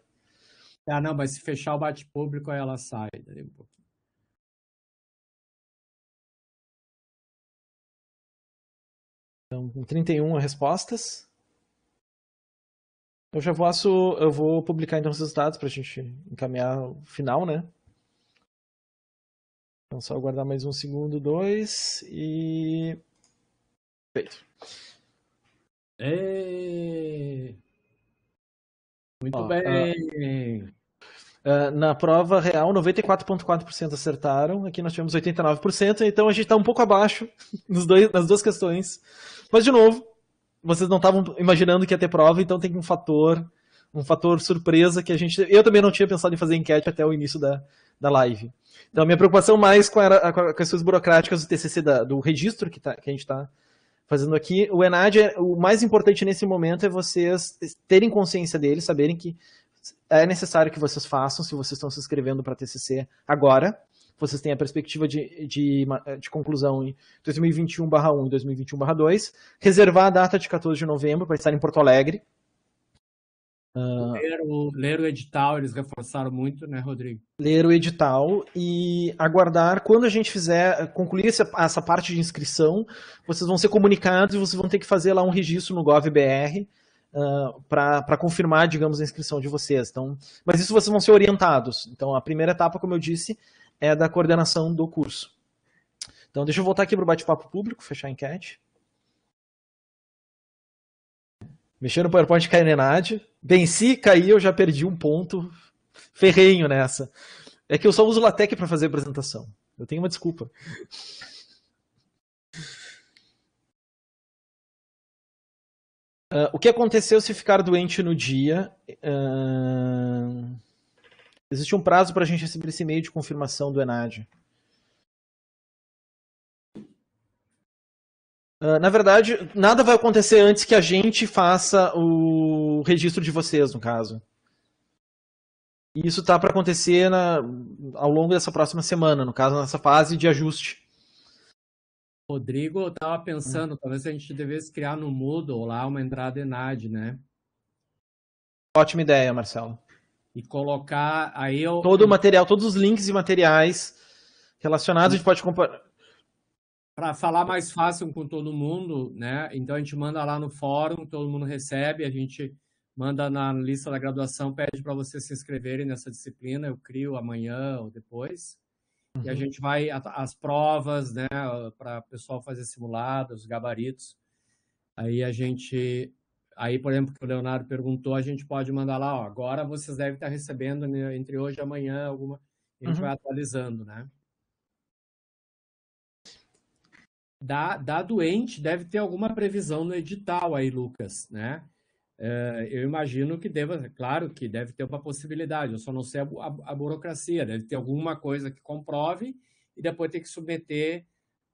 Ah, não, mas se fechar o bate-público, aí ela sai. um pouquinho. Então, com 31 respostas. Eu já eu vou publicar então os resultados para a gente encaminhar o final, né? Então só aguardar mais um segundo, dois e feito. É. Muito Ó, bem. Uh, uh, na prova real, 94,4% acertaram. Aqui nós tivemos 89%, então a gente está um pouco abaixo <laughs> nos dois, nas duas questões. Mas, de novo, vocês não estavam imaginando que ia ter prova, então tem um fator, um fator surpresa que a gente. Eu também não tinha pensado em fazer enquete até o início da, da live. Então, a minha preocupação mais com, com as questões burocráticas do TCC, da, do registro que, tá, que a gente está fazendo aqui. O Enad, é, o mais importante nesse momento é vocês terem consciência dele, saberem que é necessário que vocês façam, se vocês estão se inscrevendo para TCC agora vocês têm a perspectiva de, de, de conclusão em 2021-1 e 2021-2. Reservar a data de 14 de novembro para estar em Porto Alegre. Uh... Ah, ler, o, ler, o, edital, eles reforçaram muito, né, Rodrigo? Ler o edital e aguardar. Quando a gente fizer, concluir essa, essa parte de inscrição, vocês vão ser comunicados e vocês vão ter que fazer lá um registro no GovBR uh, ah, para confirmar, digamos, a inscrição de vocês. Então, mas isso vocês vão ser orientados. Então, a primeira etapa, como eu disse, é da coordenação do curso. Então, deixa eu voltar aqui para o bate-papo público, fechar a enquete. Mexer no PowerPoint cai Nenad. Venci, caí, eu já perdi um ponto. Ferrenho nessa. É que eu só uso LaTeX para fazer a apresentação. Eu tenho uma desculpa. Uh, o que aconteceu se ficar doente no dia? Uh... Existe um prazo para a gente receber esse e-mail de confirmação do Enad. Uh, na verdade, nada vai acontecer antes que a gente faça o registro de vocês, no caso. E isso tá para acontecer na, ao longo dessa próxima semana, no caso, nessa fase de ajuste. Rodrigo, eu tava pensando, hum. talvez a gente devesse criar no Moodle lá uma entrada ENAD, né? Ótima ideia, Marcelo e colocar aí eu... todo o material, todos os links e materiais relacionados, a gente pode comparar para falar mais fácil com todo mundo, né? Então a gente manda lá no fórum, todo mundo recebe, a gente manda na lista da graduação, pede para vocês se inscreverem nessa disciplina, eu crio amanhã ou depois. Uhum. E a uhum. gente vai as provas, né, para o pessoal fazer simulados, os gabaritos. Aí a gente Aí, por exemplo, que o Leonardo perguntou, a gente pode mandar lá, ó, agora vocês devem estar recebendo né, entre hoje e amanhã alguma. A gente uhum. vai atualizando, né? Da, da doente deve ter alguma previsão no edital aí, Lucas, né? É, eu imagino que deva, claro que deve ter uma possibilidade, eu só não sei a, a, a burocracia, deve ter alguma coisa que comprove e depois tem que submeter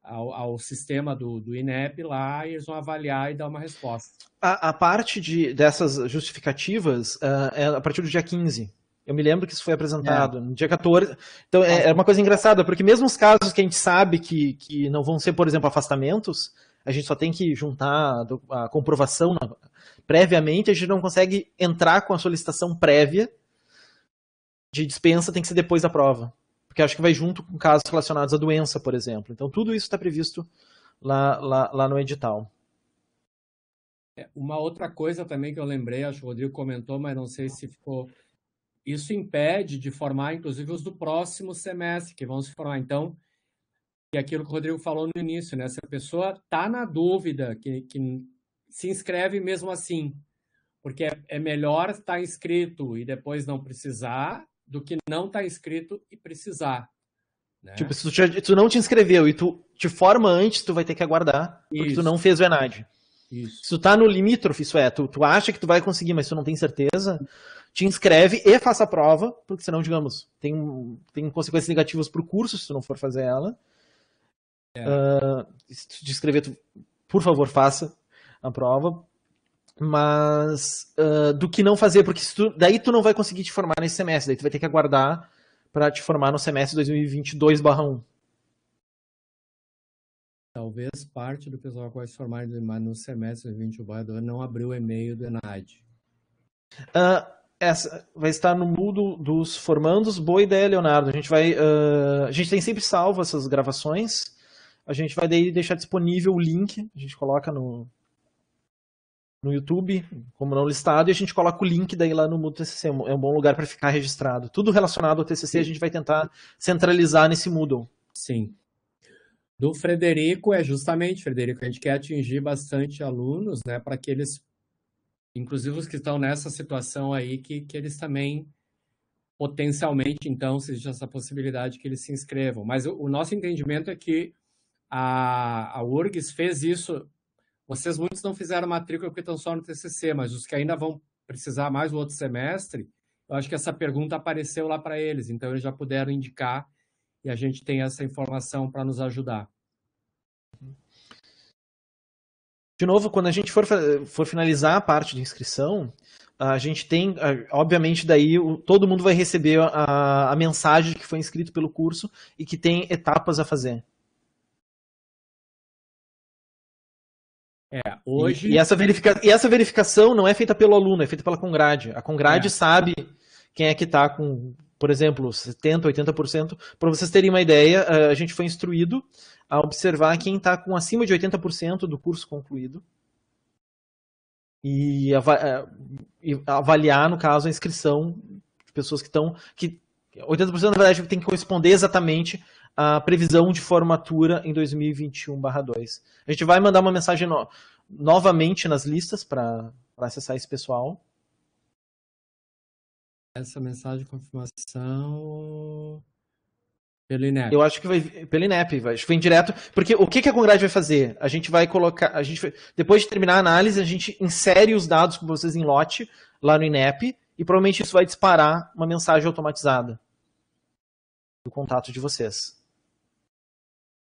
ao, ao, sistema do, do INEP lá e eles vão avaliar e dar uma resposta. A, a parte de, dessas justificativas uh, é a partir do dia 15. Eu me lembro que isso foi apresentado é. no dia 14. Então é, é, uma coisa engraçada, porque mesmo os casos que a gente sabe que, que não vão ser, por exemplo, afastamentos, a gente só tem que juntar a comprovação na, previamente, a gente não consegue entrar com a solicitação prévia de dispensa, tem que ser depois da prova que acho que vai junto com casos relacionados à doença, por exemplo. Então, tudo isso está previsto lá, lá, lá no edital. É, uma outra coisa também que eu lembrei, acho que o Rodrigo comentou, mas não sei se ficou. Isso impede de formar, inclusive, os do próximo semestre, que vão se formar. Então, e aquilo que o Rodrigo falou no início, né? Se a pessoa está na dúvida, que, que, se inscreve mesmo assim, porque é, é melhor estar inscrito e depois não precisar do que não tá inscrito e precisar. Né? Tipo, se tu, te, tu, não te inscreveu e tu te forma antes, tu vai ter que aguardar, porque isso. tu não fez o ENAD. Isso. Se tu tá no limítrofe, isso é, tu, tu acha que tu vai conseguir, mas tu não tem certeza, te inscreve e faça a prova, porque senão, digamos, tem, tem consequências negativas pro curso se tu não for fazer ela. É. Uh, se tu te inscrever, tu, por favor, faça a prova, mas uh, do que não fazer, porque tu, daí tu não vai conseguir te formar nesse semestre, daí tu vai ter que aguardar para te formar no semestre 2022/1. Talvez parte do pessoal que vai se formar no semestre 2022 não abriu o e-mail do ENAD. Uh, ah, essa vai estar no mudo dos formandos. Boa ideia, Leonardo. A gente vai, uh, a gente tem sempre salvo essas gravações. A gente vai deixar disponível o link. A gente coloca no, no YouTube, como não listado, e a gente coloca o link daí lá no Mudo TCC. É, é um bom lugar para ficar registrado. Tudo relacionado ao TCC a gente vai tentar centralizar nesse Moodle. Sim. Do Frederico é justamente, Frederico, a gente quer atingir bastante alunos, né, para que eles, inclusive os que estão nessa situação aí, que, que eles também potencialmente, então, sejam essa possibilidade que eles se inscrevam. Mas o, o nosso entendimento é que a, a URGS fez isso vocês muitos não fizeram matrícula porque estão só no TCC, mas os que ainda vão precisar mais no outro semestre, eu acho que essa pergunta apareceu lá para eles, então eles já puderam indicar e a gente tem essa informação para nos ajudar. De novo, quando a gente for, for finalizar a parte de inscrição, a gente tem, obviamente, daí o, todo mundo vai receber a, a mensagem que foi inscrito pelo curso e que tem etapas a fazer. É, hoje... E, e, essa verifica... e essa verificação não é feita pelo aluno, é feita pela Congrade. A Congrade é. sabe quem é que está com, por exemplo, 70%, 80%. Para vocês terem uma ideia, eh, a gente foi instruído a observar quem está com acima de 80% do curso concluído eh, e, avaliar, no caso, a inscrição de pessoas que estão. Que 80% na verdade tem que corresponder exatamente a previsão de formatura em 2021/2. A gente vai mandar uma mensagem no, novamente nas listas para acessar esse pessoal. Essa mensagem de confirmação pelo INEP. Eu acho que vai pelo INEP, vai, acho que vem direto, porque o que, que a Congrade vai fazer? A gente vai colocar, a gente depois de terminar a análise, a gente insere os dados com vocês em lote lá no INEP e provavelmente isso vai disparar uma mensagem automatizada do contato de vocês.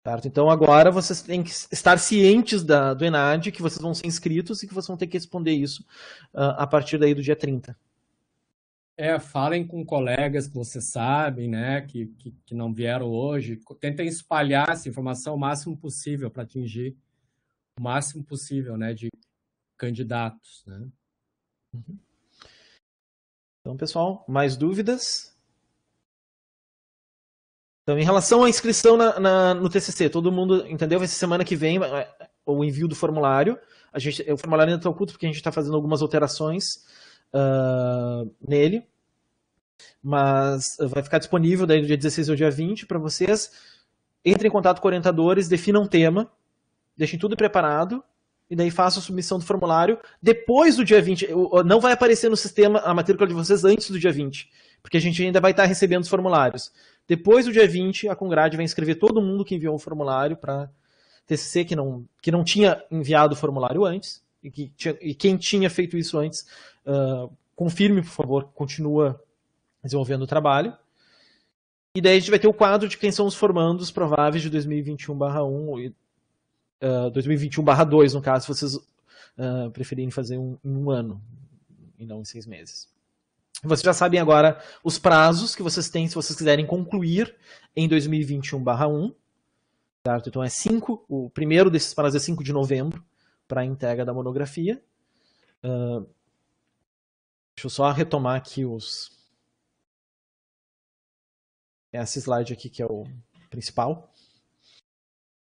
Certo? Então agora vocês têm que estar cientes da, do ENAD, que vocês vão ser inscritos e que vocês vão ter que responder isso uh, a partir daí do dia 30. É, falem com colegas que vocês sabem, né, que, que, que não vieram hoje. Tentem espalhar essa informação o máximo possível para atingir o máximo possível, né, de candidatos, né? Uhum. Então, pessoal, mais dúvidas? Então, em relação à inscrição na, na, no TCC, todo mundo entendeu? Vai ser semana que vem é, o envio do formulário. A gente, o formulário ainda está oculto porque a gente está fazendo algumas alterações uh, nele. Mas ah, vai ficar disponível daí do dia 16 ao dia 20 para vocês. Entrem em contato com orientadores, definam um tema, deixem tudo preparado e daí façam a submissão do formulário depois do dia 20. Não vai aparecer no sistema a matrícula de vocês antes do dia 20, porque a gente ainda vai estar tá recebendo os formulários. Depois do dia 20, a Congrade vai inscrever todo mundo que enviou o formulário para TCC, que não, que não tinha enviado o formulário antes, e, que tinha, e quem tinha feito isso antes, uh, confirme, por favor, continua desenvolvendo o trabalho. E daí a gente vai ter o quadro de quem são os formandos prováveis de 2021-1 e uh, ah, 2021-2, no caso, se vocês uh, preferirem fazer um, um ano e não em seis meses. Vocês já sabem agora os prazos que vocês têm se vocês quiserem concluir em 2021/1. Certo? Então é 5, o primeiro desses prazos é 5 de novembro para a entrega da monografia. Uh, deixa eu só retomar aqui os. Esse slide aqui que é o principal.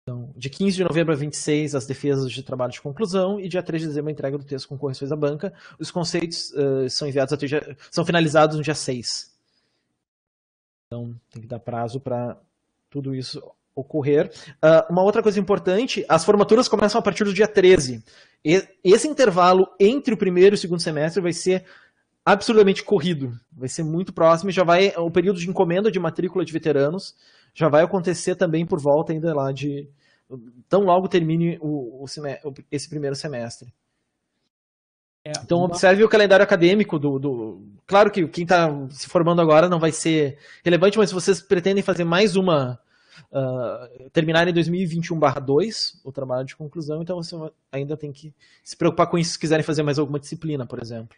Então, de 15 de novembro a 26, as defesas de trabalho de conclusão, e dia 3 de dezembro a entrega do texto com correções à banca. Os conceitos uh, são enviados até dia, são finalizados no dia 6. Então, tem que dar prazo para tudo isso ocorrer. Uh, uma outra coisa importante, as formaturas começam a partir do dia 13. E, esse intervalo entre o primeiro e o segundo semestre vai ser absurdamente corrido. Vai ser muito próximo e já vai o é período de encomenda de matrícula de veteranos já vai acontecer também por volta ainda lá de. Tão logo termine o, o esse primeiro semestre. É, então uma... observe o calendário acadêmico do, do... Claro que quem está se formando agora não vai ser relevante, mas se vocês pretendem fazer mais uma. Uh, terminar em 2021/2 o trabalho de conclusão, então você ainda tem que se preocupar com isso se quiserem fazer mais alguma disciplina, por exemplo.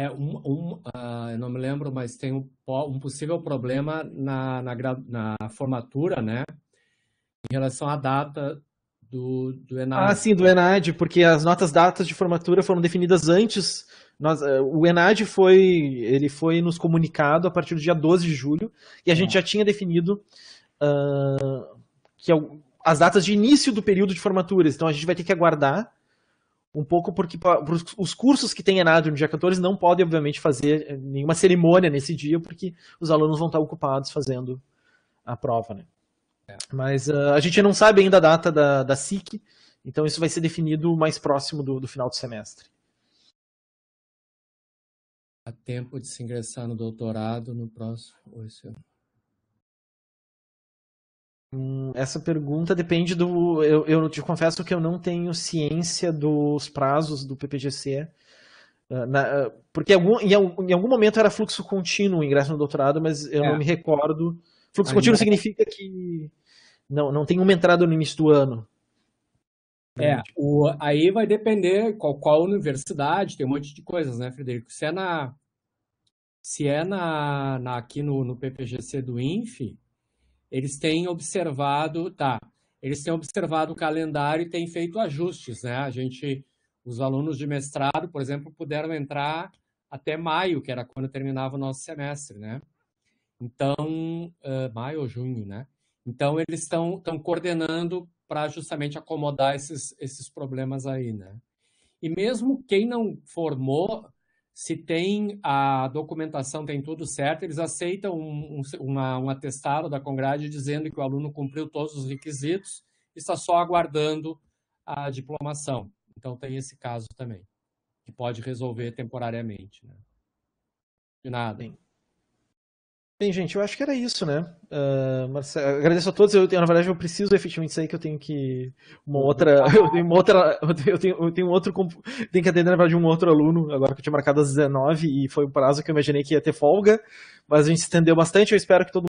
é um, um uh, eu não me lembro, mas tem um, um possível problema na, na, na, formatura, né? Em relação à data do, do ENAD. Ah, sim, do ENAD, porque as notas datas de formatura foram definidas antes. Nós, eh, o ENAD foi, ele foi nos comunicado a partir do dia 12 de julho, e a é. gente tá. já tinha definido uh, que é as datas de início do período de formaturas. Então a gente vai ter que aguardar um pouco porque os cursos que tem Enadro no dia 14 não podem, obviamente, fazer eh, nenhuma cerimônia nesse dia, porque os alunos vão estar ocupados fazendo a prova, né? É. Mas uh, a gente não sabe ainda a data da, da SIC, então isso vai ser definido mais próximo do, do final do semestre. Há tempo de se ingressar no doutorado no próximo. Hum, essa pergunta depende do. Eu, eu te confesso que eu não tenho ciência dos prazos do PPGC. Eh, na, eh, porque algum, em, algum, em, algum, momento era fluxo contínuo o ingresso no doutorado, mas eu é. não me recordo. Fluxo contínuo significa que não, não tem uma entrada no início do ano. É, o, aí vai depender qual, qual universidade, tem um monte de coisas, né, Frederico? Se é na. Se é na, na aqui no, no PPGC do INFE, eles têm observado, tá, eles têm observado o calendário e têm feito ajustes, né? A gente, os alunos de mestrado, por exemplo, puderam entrar até maio, que era quando terminava o nosso semestre, né? Então, uh, maio ou junho, né? Então, eles estão coordenando para justamente acomodar esses, esses problemas aí, né? E mesmo quem não formou, se tem a documentação, tem tudo certo, eles aceitam um, um, uma, um atestado da Congrade dizendo que o aluno cumpriu todos os requisitos e está só aguardando a diplomação. Então, tem esse caso também, que pode resolver temporariamente. Né? De nada. Sim. Bem, gente, eu acho que era isso, né? Uh, ah, Marcelo, agradeço a todos. Eu tenho, na verdade, eu preciso efetivamente sair que eu tenho que uma outra, <laughs> eu tenho uma outra, eu tenho, eu tenho outro, tem que atender na verdade um outro aluno agora que eu tinha marcado às 19 e foi um prazo que eu imaginei que ia ter folga, mas a gente se estendeu bastante. Eu espero que todo